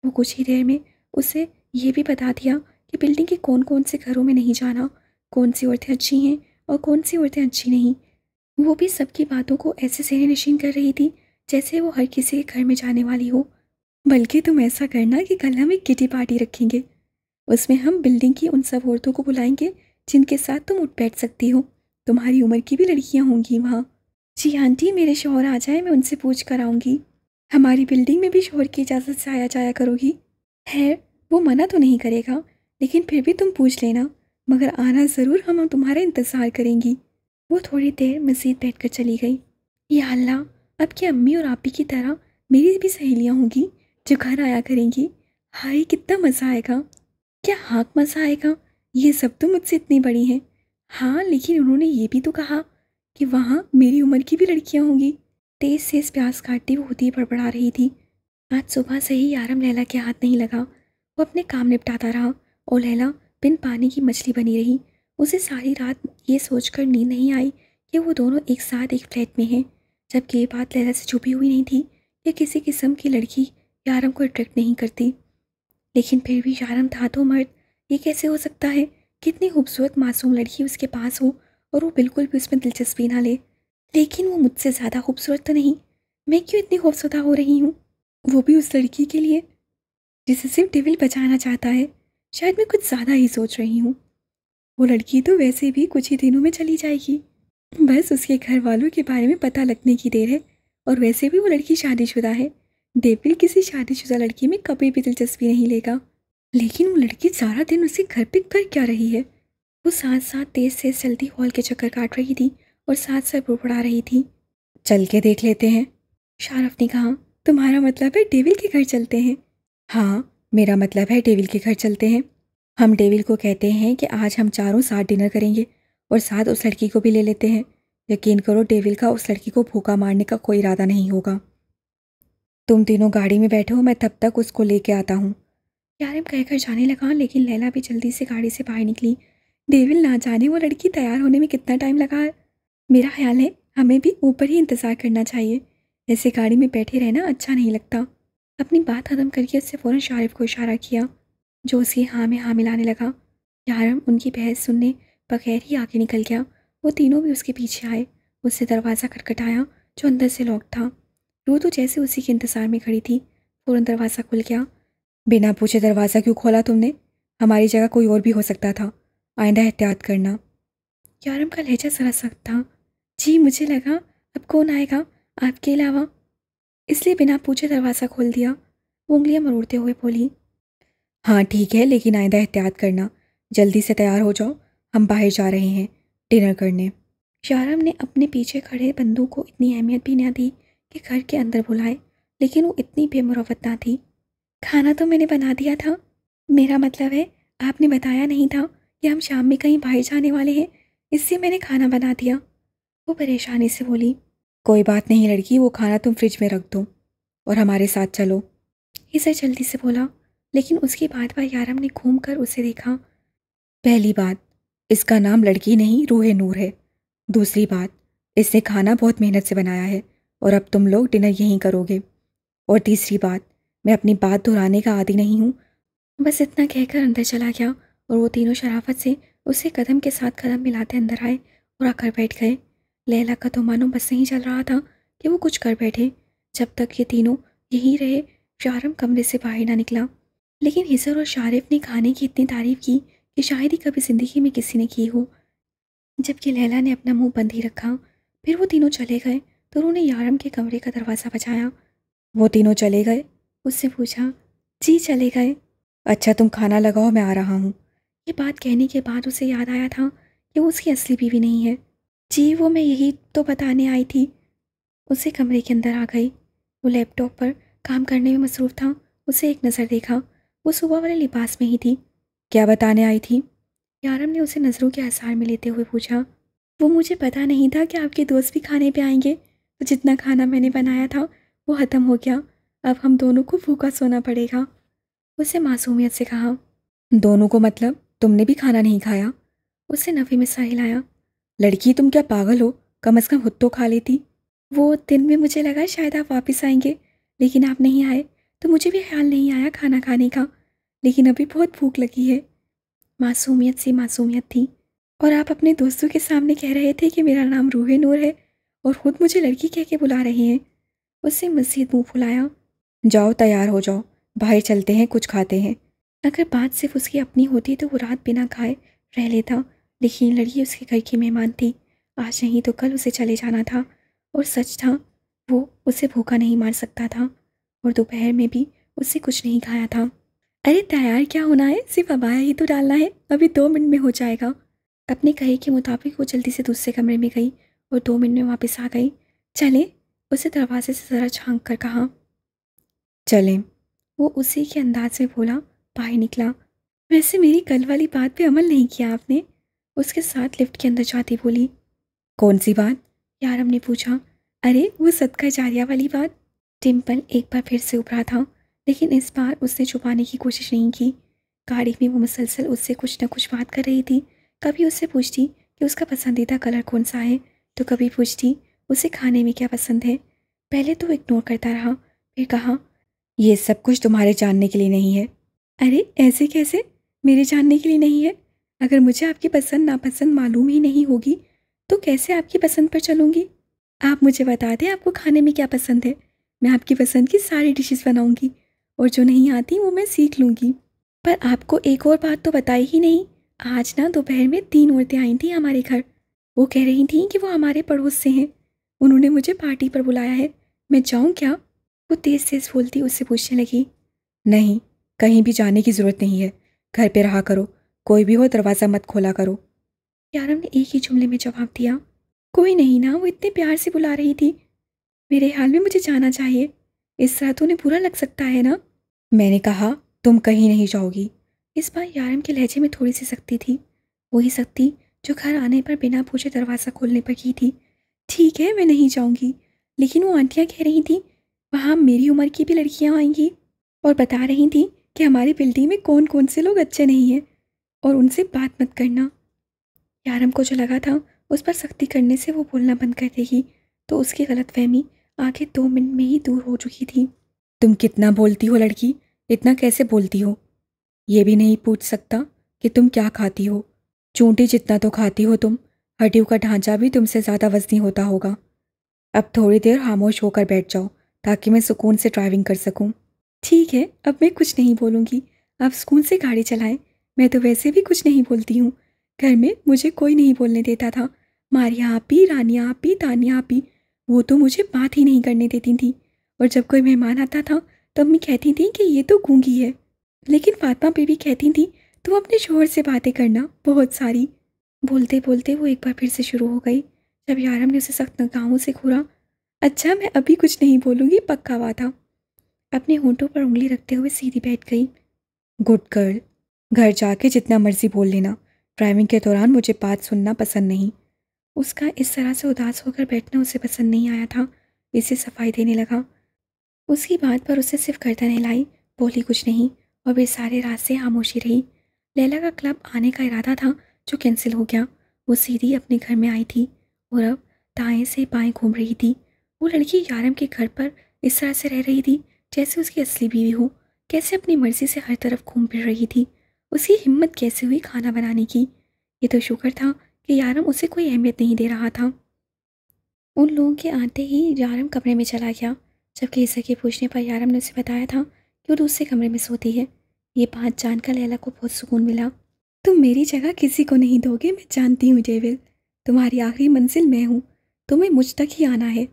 वो कुछ ही देर में उसे ये भी बता दिया कि बिल्डिंग के कौन कौन से घरों में नहीं जाना कौन सी औरतें अच्छी हैं और कौन सी औरतें अच्छी नहीं वो भी सबकी बातों को ऐसे सहने नशीन कर रही थी जैसे वो हर किसी के घर में जाने वाली हो बल्कि तुम ऐसा करना कि कल हम एक किटी पार्टी रखेंगे उसमें हम बिल्डिंग की उन सब औरतों को बुलाएंगे जिनके साथ तुम उठ बैठ सकती हो तुम्हारी उम्र की भी लड़कियां होंगी वहाँ जी आंटी मेरे शोहर आ जाए मैं उनसे पूछ कर आऊँगी हमारी बिल्डिंग में भी शोहर की इजाज़त से आया जाया करोगी है वो मना तो नहीं करेगा लेकिन फिर भी तुम पूछ लेना मगर आना ज़रूर हम तुम्हारा इंतज़ार करेंगी वो थोड़ी देर मज़ीद बैठ कर चली गई या अल्लाह अब क्या अम्मी और आपी की तरह मेरी भी सहेलियाँ होंगी जो घर आया करेंगी हाय कितना मज़ा आएगा क्या हाँक मज़ा आएगा ये सब तो मुझसे इतनी बड़ी हैं हाँ लेकिन उन्होंने ये भी तो कहा कि वहाँ मेरी उम्र की भी लड़कियाँ होंगी तेज़ तेज प्यास काटती वो होती बड़बड़ा रही थी आज सुबह से ही आराम लैला के हाथ नहीं लगा वो अपने काम निपटाता रहा और लैला बिन पानी की मछली बनी रही उसे सारी रात ये सोचकर नींद नहीं आई कि वो दोनों एक साथ एक फ्लैट में हैं जबकि ये बात लैला से छुपी हुई नहीं थी कि किसी किस्म की लड़की यारम को अट्रैक्ट नहीं करती लेकिन फिर भी यारम था तो मर्द ये कैसे हो सकता है कितनी खूबसूरत मासूम लड़की उसके पास हो और वो बिल्कुल भी उसमें दिलचस्पी ना ले लेकिन वो मुझसे ज़्यादा खूबसूरत तो नहीं मैं क्यों इतनी खूबसूरत हो रही हूँ वो भी उस लड़की के लिए जिसे सिर्फ टेबल बचाना चाहता है शायद मैं कुछ ज़्यादा ही सोच रही हूँ वो लड़की तो वैसे भी कुछ ही दिनों में चली जाएगी बस उसके घर वालों के बारे में पता लगने की देर है और वैसे भी वो लड़की शादीशुदा है डेविल किसी शादीशुदा लड़की में कभी भी दिलचस्पी नहीं लेगा लेकिन वो लड़की सारा दिन उसे घर पे कर क्या रही है वो साथ साथ तेज से जल्दी हॉल के चक्कर काट रही थी और साथ सर बुड़बड़ा रही थी चल के देख लेते हैं शारफ ने कहा तुम्हारा मतलब है डेविल के घर चलते हैं हाँ मेरा मतलब है डेविल के घर चलते हैं हम डेविल को कहते हैं कि आज हम चारों साथ डिनर करेंगे और साथ उस लड़की को भी ले लेते हैं यकीन करो डेविल का उस लड़की को भूखा मारने का कोई इरादा नहीं होगा तुम तीनों गाड़ी में बैठे हो मैं तब तक उसको लेके आता हूँ यारम कहकर जाने लगा लेकिन लैला भी जल्दी से गाड़ी से बाहर निकली डेविल ना जाने वो लड़की तैयार होने में कितना टाइम लगा मेरा ख्याल है हमें भी ऊपर ही इंतज़ार करना चाहिए ऐसे गाड़ी में बैठे रहना अच्छा नहीं लगता अपनी बात ख़त्म करके उससे फ़ौरन शारिफ को इशारा किया जो उसकी हाँ में हाँ मिलाने लगा यारम उनकी बहस सुनने बगैर ही आगे निकल गया वो तीनों भी उसके पीछे आए उससे दरवाज़ा खटखटाया जो अंदर से लॉक था वो तो जैसे उसी के इंतज़ार में खड़ी थी फ़ौरन दरवाज़ा खुल गया बिना पूछे दरवाज़ा क्यों खोला तुमने हमारी जगह कोई और भी हो सकता था आइंदा एहतियात करना यारम का लहजा सरा सख्त था जी मुझे लगा अब कौन आएगा आपके अलावा इसलिए बिना पूछे दरवाज़ा खोल दिया वो उंगलियाँ मरोड़ते हुए बोली हाँ ठीक है लेकिन आइंदा एहतियात करना जल्दी से तैयार हो जाओ हम बाहर जा रहे हैं डिनर करने शारम ने अपने पीछे खड़े बंदूक को इतनी अहमियत भी ना दी कि घर के अंदर बुलाए लेकिन वो इतनी बेमुरवत ना थी खाना तो मैंने बना दिया था मेरा मतलब है आपने बताया नहीं था कि हम शाम में कहीं बाहर जाने वाले हैं इससे मैंने खाना बना दिया वो परेशानी से बोली कोई बात नहीं लड़की वो खाना तुम फ्रिज में रख दो और हमारे साथ चलो इसे जल्दी से बोला लेकिन उसके बाद बार यारम ने घूम कर उसे देखा पहली बात इसका नाम लड़की नहीं रूह नूर है दूसरी बात इसने खाना बहुत मेहनत से बनाया है और अब तुम लोग डिनर यहीं करोगे और तीसरी बात मैं अपनी बात दोहराने का आदि नहीं हूँ बस इतना कहकर अंदर चला गया और वो तीनों शराफत से उसे कदम के साथ कदम मिलाते अंदर आए और आकर बैठ गए लैला का तो मानो बस नहीं चल रहा था कि वो कुछ कर बैठे जब तक ये तीनों यहीं रहे शारम कमरे से बाहर ना निकला लेकिन हिजर और शारिफ ने खाने की इतनी तारीफ़ की कि शायद ही कभी ज़िंदगी में किसी ने की हो जबकि लैला ने अपना मुंह बंद ही रखा फिर वो तीनों चले गए तो उन्होंने यारम के कमरे का दरवाज़ा बजाया वो तीनों चले गए उससे पूछा जी चले गए अच्छा तुम खाना लगाओ मैं आ रहा हूँ ये बात कहने के बाद उसे याद आया था कि वो उसकी असली बीवी नहीं है जी वो मैं यही तो बताने आई थी उसे कमरे के अंदर आ गई वो लैपटॉप पर काम करने में मसरूफ़ था उसे एक नज़र देखा वो सुबह वाले लिबास में ही थी क्या बताने आई थी यारम ने उसे नज़रों के आसार में लेते हुए पूछा वो मुझे पता नहीं था कि आपके दोस्त भी खाने पे आएंगे तो जितना खाना मैंने बनाया था वो ख़त्म हो गया अब हम दोनों को भूखा सोना पड़ेगा उसने मासूमियत से कहा दोनों को मतलब तुमने भी खाना नहीं खाया उसे नफ़े में सा हिलाया लड़की तुम क्या पागल हो कम अज़ कम हु तो खा लेती वो दिन में मुझे लगा शायद आप वापस आएंगे लेकिन आप नहीं आए तो मुझे भी ख्याल नहीं आया खाना खाने का लेकिन अभी बहुत भूख लगी है मासूमियत सी मासूमियत थी और आप अपने दोस्तों के सामने कह रहे थे कि मेरा नाम रूहे नूर है और ख़ुद मुझे लड़की कह के बुला रही हैं उससे मज़ीद मुँह फुलाया जाओ तैयार हो जाओ बाहर चलते हैं कुछ खाते हैं अगर बात सिर्फ उसकी अपनी होती तो वो रात बिना खाए रह लेता लेकिन लड़की उसके घर की मेहमान थी आज नहीं तो कल उसे चले जाना था और सच था वो उसे भूखा नहीं मार सकता था और दोपहर में भी उससे कुछ नहीं खाया था अरे तैयार क्या होना है सिर्फ अबाया ही तो डालना है अभी दो मिनट में हो जाएगा अपने कहे के मुताबिक वो जल्दी से दूसरे कमरे में गई वो दो मिनट में वापस आ गई चले उसे दरवाजे से ज़रा झांक कर कहा चले वो उसी के अंदाज में बोला बाहर निकला वैसे मेरी कल वाली बात पे अमल नहीं किया आपने उसके साथ लिफ्ट के अंदर जाती बोली कौन सी बात यारम ने पूछा अरे वो सदका जारिया वाली बात टिम्पल एक बार फिर से उभरा था लेकिन इस बार उसने छुपाने की कोशिश नहीं की गाड़ी में वो मुसलसल उससे कुछ ना कुछ बात कर रही थी कभी उससे पूछती कि उसका पसंदीदा कलर कौन सा है तो कभी पूछती उसे खाने में क्या पसंद है पहले तो इग्नोर करता रहा फिर कहा यह सब कुछ तुम्हारे जानने के लिए नहीं है अरे ऐसे कैसे मेरे जानने के लिए नहीं है अगर मुझे आपकी पसंद नापसंद मालूम ही नहीं होगी तो कैसे आपकी पसंद पर चलूँगी आप मुझे बता दें आपको खाने में क्या पसंद है मैं आपकी पसंद की सारी डिशेस बनाऊँगी और जो नहीं आती वो मैं सीख लूँगी पर आपको एक और बात तो बताई ही नहीं आज ना दोपहर में तीन औरतें आई थी हमारे घर वो कह रही थी कि वो हमारे पड़ोस से हैं उन्होंने मुझे पार्टी पर बुलाया है मैं जाऊँ क्या वो तेज़ तेज़ बोलती उससे पूछने लगी नहीं कहीं भी जाने की ज़रूरत नहीं है घर पे रहा करो कोई भी हो दरवाज़ा मत खोला करो यारम ने एक ही जुमले में जवाब दिया कोई नहीं ना वो इतने प्यार से बुला रही थी मेरे हाल में मुझे जाना चाहिए इस तरह तो उन्हें बुरा लग सकता है ना मैंने कहा तुम कहीं नहीं जाओगी इस बार यारम के लहजे में थोड़ी सी सख्ती थी वही सख्ती जो घर आने पर बिना पूछे दरवाज़ा खोलने पर की थी ठीक है मैं नहीं जाऊंगी लेकिन वो आंटियाँ कह रही थी वहाँ मेरी उम्र की भी लड़कियाँ आएंगी और बता रही थी कि हमारी बिल्डिंग में कौन कौन से लोग अच्छे नहीं हैं और उनसे बात मत करना यारम को जो लगा था उस पर सख्ती करने से वो बोलना बंद कर देगी तो उसकी गलत फहमी आगे दो मिनट में ही दूर हो चुकी थी तुम कितना बोलती हो लड़की इतना कैसे बोलती हो ये भी नहीं पूछ सकता कि तुम क्या खाती हो चूंटी जितना तो खाती हो तुम हड्डियों का ढांचा भी तुमसे ज़्यादा वजनी होता होगा अब थोड़ी देर खामोश होकर बैठ जाओ ताकि मैं सुकून से ड्राइविंग कर सकूं। ठीक है अब मैं कुछ नहीं बोलूँगी आप सुकून से गाड़ी चलाएं मैं तो वैसे भी कुछ नहीं बोलती हूँ घर में मुझे कोई नहीं बोलने देता था मारिया आपी रानिया आपी तानिया आपी वो तो मुझे बात ही नहीं करने देती थी और जब कोई मेहमान आता था तब मैं कहती थी कि ये तो गूंगी है लेकिन फातिमा बीबी कहती थी तुम अपने शोहर से बातें करना बहुत सारी बोलते बोलते वो एक बार फिर से शुरू हो गई जब यारम ने उसे सख्त नगाहों से घूरा अच्छा मैं अभी कुछ नहीं बोलूँगी पक्का वादा अपने होंठों पर उंगली रखते हुए सीधी बैठ गई गुड गर्ल घर जाके जितना मर्जी बोल लेना ड्राइविंग के दौरान मुझे बात सुनना पसंद नहीं उसका इस तरह से उदास होकर बैठना उसे पसंद नहीं आया था इसे सफाई देने लगा उसकी बात पर उसे सिर्फ गर्दन हिलाई बोली कुछ नहीं और वे सारे रास्ते खामोशी रही लैला का क्लब आने का इरादा था जो कैंसिल हो गया वो सीधी अपने घर में आई थी और अब दाएँ से बाएँ घूम रही थी वो लड़की यारम के घर पर इस तरह से रह रही थी जैसे उसकी असली बीवी हो कैसे अपनी मर्जी से हर तरफ घूम फिर रही थी उसकी हिम्मत कैसे हुई खाना बनाने की ये तो शुक्र था कि यारम उसे कोई अहमियत नहीं दे रहा था उन लोगों के आते ही यारम कमरे में चला गया जबकि ईसा के पूछने पर यारम ने उसे बताया था कि वो दूसरे कमरे में सोती है ये बात जानकर लैला को बहुत सुकून मिला तुम मेरी जगह किसी को नहीं दोगे मैं जानती हूँ जेविल तुम्हारी आखिरी मंजिल मैं हूँ तुम्हें मुझ तक ही आना है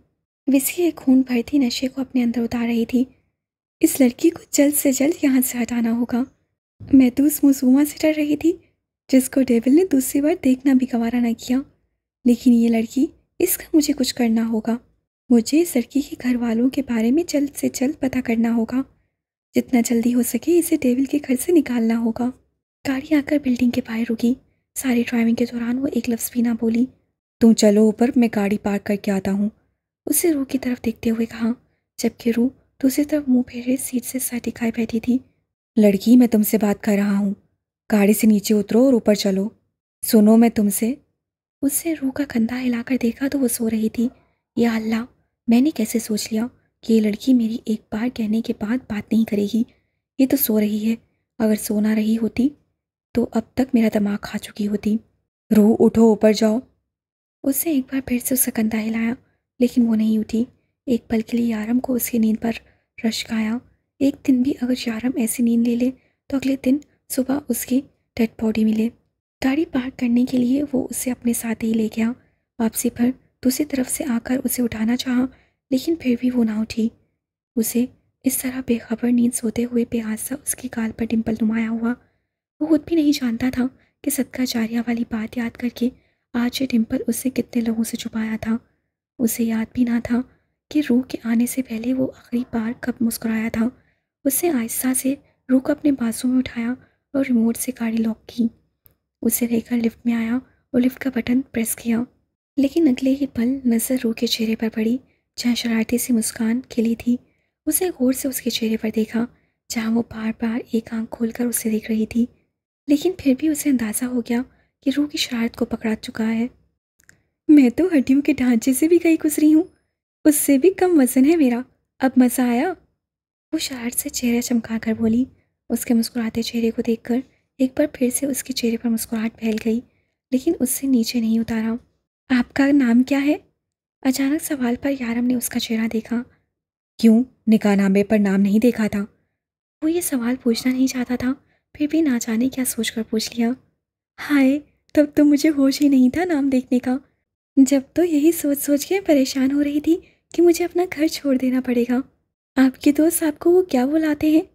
विस्की एक खून भरती नशे को अपने अंदर उतार रही थी इस लड़की को जल्द से जल्द यहाँ से हटाना होगा मैं तो उस मजूमा से डर रही थी जिसको डेविल ने दूसरी बार देखना भी गवारा न किया लेकिन ये लड़की इसका मुझे कुछ करना होगा मुझे इस लड़की के घर वालों के बारे में जल्द से जल्द पता करना होगा जितना जल्दी हो सके इसे डेविल के घर से निकालना होगा गाड़ी आकर बिल्डिंग के बाहर रुकी सारी ड्राइविंग के दौरान वो एक लफ्ज़ भी ना बोली तुम चलो ऊपर मैं गाड़ी पार्क करके आता हूँ उसे रूह की तरफ देखते हुए कहा जबकि रू दूसरी तरफ मुंह फेरे सीट से सह दिखाई बैठी थी लड़की मैं तुमसे बात कर रहा हूँ गाड़ी से नीचे उतरो और ऊपर चलो सुनो मैं तुमसे उससे रू का कंधा हिलाकर देखा तो वो सो रही थी या अल्लाह मैंने कैसे सोच लिया ये लड़की मेरी एक बार कहने के बाद बात नहीं करेगी ये तो सो रही है अगर सो ना रही होती तो अब तक मेरा दिमाग खा चुकी होती रो उठो ऊपर जाओ उसने एक बार फिर से उसका कंधा हिलाया लेकिन वो नहीं उठी एक पल के लिए यारम को उसकी नींद पर रश्क आया एक दिन भी अगर यारम ऐसी नींद ले ले तो अगले दिन सुबह उसकी डेड बॉडी मिले गाड़ी पार्क करने के लिए वो उसे अपने साथ ही ले गया वापसी पर दूसरी तरफ से आकर उसे उठाना चाहा लेकिन फिर भी वो ना उठी उसे इस तरह बेखबर नींद सोते हुए बेहासा उसकी काल पर डिम्पल नुमाया हुआ वो खुद भी नहीं जानता था कि सदका जारिया वाली बात याद करके आज ये डिम्पल उससे कितने लोगों से छुपाया था उसे याद भी ना था कि रूह के आने से पहले वो आखिरी बार कब मुस्कुराया था उसने आहिस्ता से रूह को अपने बाजू में उठाया और रिमोट से गाड़ी लॉक की उसे लेकर लिफ्ट में आया और लिफ्ट का बटन प्रेस किया लेकिन अगले ही पल नज़र रूह के चेहरे पर पड़ी जहाँ शरारती सी मुस्कान खिली थी उसने गौर से उसके चेहरे पर देखा जहाँ वो बार बार एक आंख खोलकर उसे देख रही थी लेकिन फिर भी उसे अंदाज़ा हो गया कि रूह की शरारत को पकड़ा चुका है मैं तो हड्डियों के ढांचे से भी गई गुजरी हूँ उससे भी कम वजन है मेरा अब मज़ा आया वो शरारत से चेहरा चमका कर बोली उसके मुस्कुराते चेहरे को देखकर एक बार फिर से उसके चेहरे पर मुस्कुराहट फैल गई लेकिन उससे नीचे नहीं उतारा आपका नाम क्या है अचानक सवाल पर यारम ने उसका चेहरा देखा क्यों निकाहनामे पर नाम नहीं देखा था वो ये सवाल पूछना नहीं चाहता था फिर भी ना जाने क्या सोचकर पूछ लिया हाय तब तो मुझे होश ही नहीं था नाम देखने का जब तो यही सोच सोच के परेशान हो रही थी कि मुझे अपना घर छोड़ देना पड़ेगा आपके दोस्त आपको वो क्या बुलाते हैं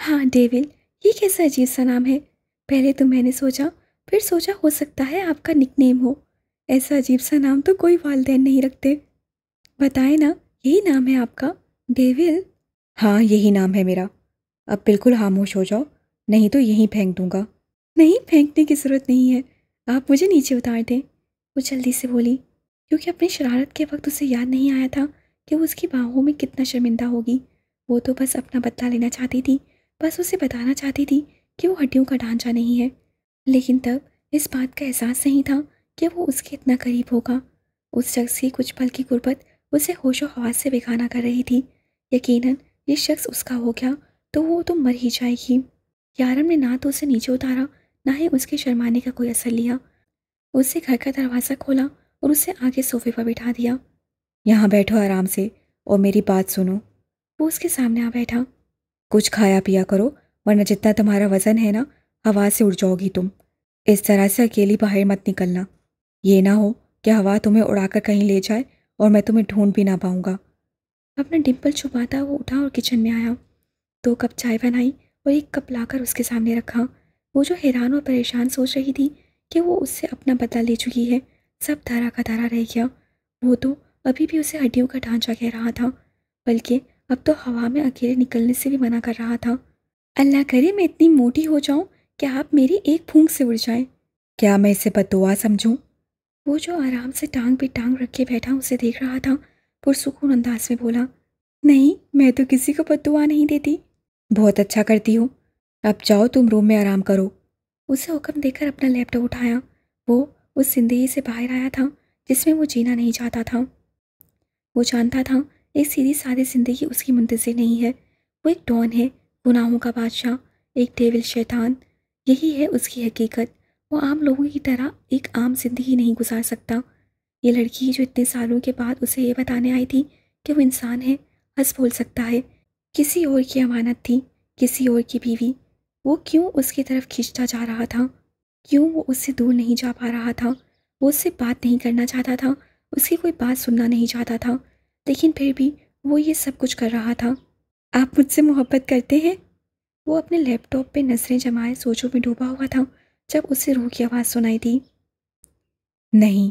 हाँ डेविल ये कैसा अजीब सा नाम है पहले तो मैंने सोचा फिर सोचा हो सकता है आपका निकनेम हो ऐसा अजीब सा नाम तो कोई वालदेन नहीं रखते बताए ना यही नाम है आपका डेविल हाँ यही नाम है मेरा अब बिल्कुल खामोश हो जाओ नहीं तो यहीं फेंक दूंगा नहीं फेंकने की ज़रूरत नहीं है आप मुझे नीचे उतार दें वो जल्दी से बोली क्योंकि अपनी शरारत के वक्त उसे याद नहीं आया था कि वो उसकी बाहों में कितना शर्मिंदा होगी वो तो बस अपना बदला लेना चाहती थी बस उसे बताना चाहती थी कि वो हड्डियों का ढांचा नहीं है लेकिन तब इस बात का एहसास नहीं था क्या वो उसके इतना करीब होगा उस शख्स की कुछ पल की गुर्बत उसे होशो हवास से बेगाना कर रही थी यकीनन ये शख्स उसका हो गया तो वो तो मर ही जाएगी यारम ने ना तो उसे नीचे उतारा ना ही उसके शर्माने का कोई असर लिया उससे घर का दरवाज़ा खोला और उसे आगे सोफे पर बिठा दिया यहाँ बैठो आराम से और मेरी बात सुनो वो उसके सामने आ बैठा कुछ खाया पिया करो वरना जितना तुम्हारा वज़न है ना हवा से उड़ जाओगी तुम इस तरह से अकेली बाहर मत निकलना ये ना हो कि हवा तुम्हें उड़ाकर कहीं ले जाए और मैं तुम्हें ढूंढ भी ना पाऊंगा अपना डिम्पल छुपाता वो उठा और किचन में आया दो कप चाय बनाई और एक कप लाकर उसके सामने रखा वो जो हैरान और परेशान सोच रही थी कि वो उससे अपना बदला ले चुकी है सब धारा का धारा रह गया वो तो अभी भी उसे हड्डियों का ढांचा कह रहा था बल्कि अब तो हवा में अकेले निकलने से भी मना कर रहा था अल्लाह करे मैं इतनी मोटी हो जाऊं कि आप मेरी एक फूंक से उड़ जाएं। क्या मैं इसे बदुआ समझूं? वो जो आराम से टांग पे टांग रख के बैठा उसे देख रहा था पुरसकून अंदाज में बोला नहीं मैं तो किसी को बदुआ नहीं देती बहुत अच्छा करती हो अब जाओ तुम रूम में आराम करो उसे हुक्म देकर अपना लैपटॉप उठाया वो उस जिंदगी से बाहर आया था जिसमें वो जीना नहीं चाहता था वो जानता था एक सीधी सादी ज़िंदगी उसकी मुंतज़र नहीं है वो एक डॉन है गुनाहों का बादशाह एक टेबल शैतान यही है उसकी हकीकत वो आम लोगों की तरह एक आम ज़िंदगी नहीं गुजार सकता ये लड़की जो इतने सालों के बाद उसे ये बताने आई थी कि वो इंसान है हंस बोल सकता है किसी और की अमानत थी किसी और की बीवी वो क्यों उसकी तरफ खींचता जा रहा था क्यों वो उससे दूर नहीं जा पा रहा था वो उससे बात नहीं करना चाहता था उसकी कोई बात सुनना नहीं चाहता था लेकिन फिर भी वो ये सब कुछ कर रहा था आप मुझसे मोहब्बत करते हैं वो अपने लैपटॉप पे नजरें जमाए सोचों में डूबा हुआ था जब उसे रूह की आवाज़ सुनाई दी नहीं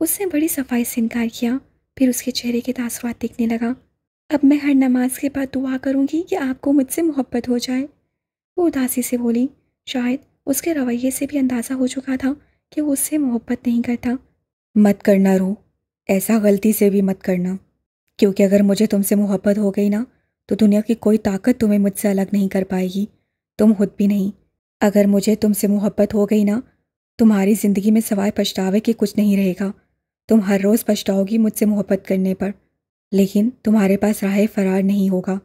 उसने बड़ी सफाई से इनकार किया फिर उसके चेहरे के तासरात दिखने लगा अब मैं हर नमाज के बाद दुआ करूंगी कि आपको मुझसे मोहब्बत हो जाए वो उदासी से बोली शायद उसके रवैये से भी अंदाज़ा हो चुका था कि वो उससे मोहब्बत नहीं करता मत करना रो ऐसा गलती से भी मत करना क्योंकि अगर मुझे तुमसे मोहब्बत हो गई ना तो दुनिया की कोई ताकत तुम्हें मुझसे अलग नहीं कर पाएगी तुम खुद भी नहीं अगर मुझे तुमसे मोहब्बत हो गई ना तुम्हारी ज़िंदगी में सवाए पछतावे के कुछ नहीं रहेगा तुम हर रोज़ पछताओगी मुझसे मोहब्बत करने पर लेकिन तुम्हारे पास राह फरार नहीं होगा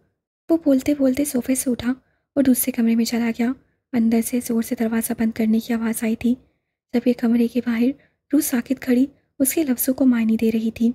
वो बोलते बोलते सोफे से उठा और दूसरे कमरे में चला गया अंदर से ज़ोर से दरवाज़ा बंद करने की आवाज़ आई थी जब ये कमरे के बाहर रू साकित खड़ी उसके लफ्ज़ों को मायने दे रही थी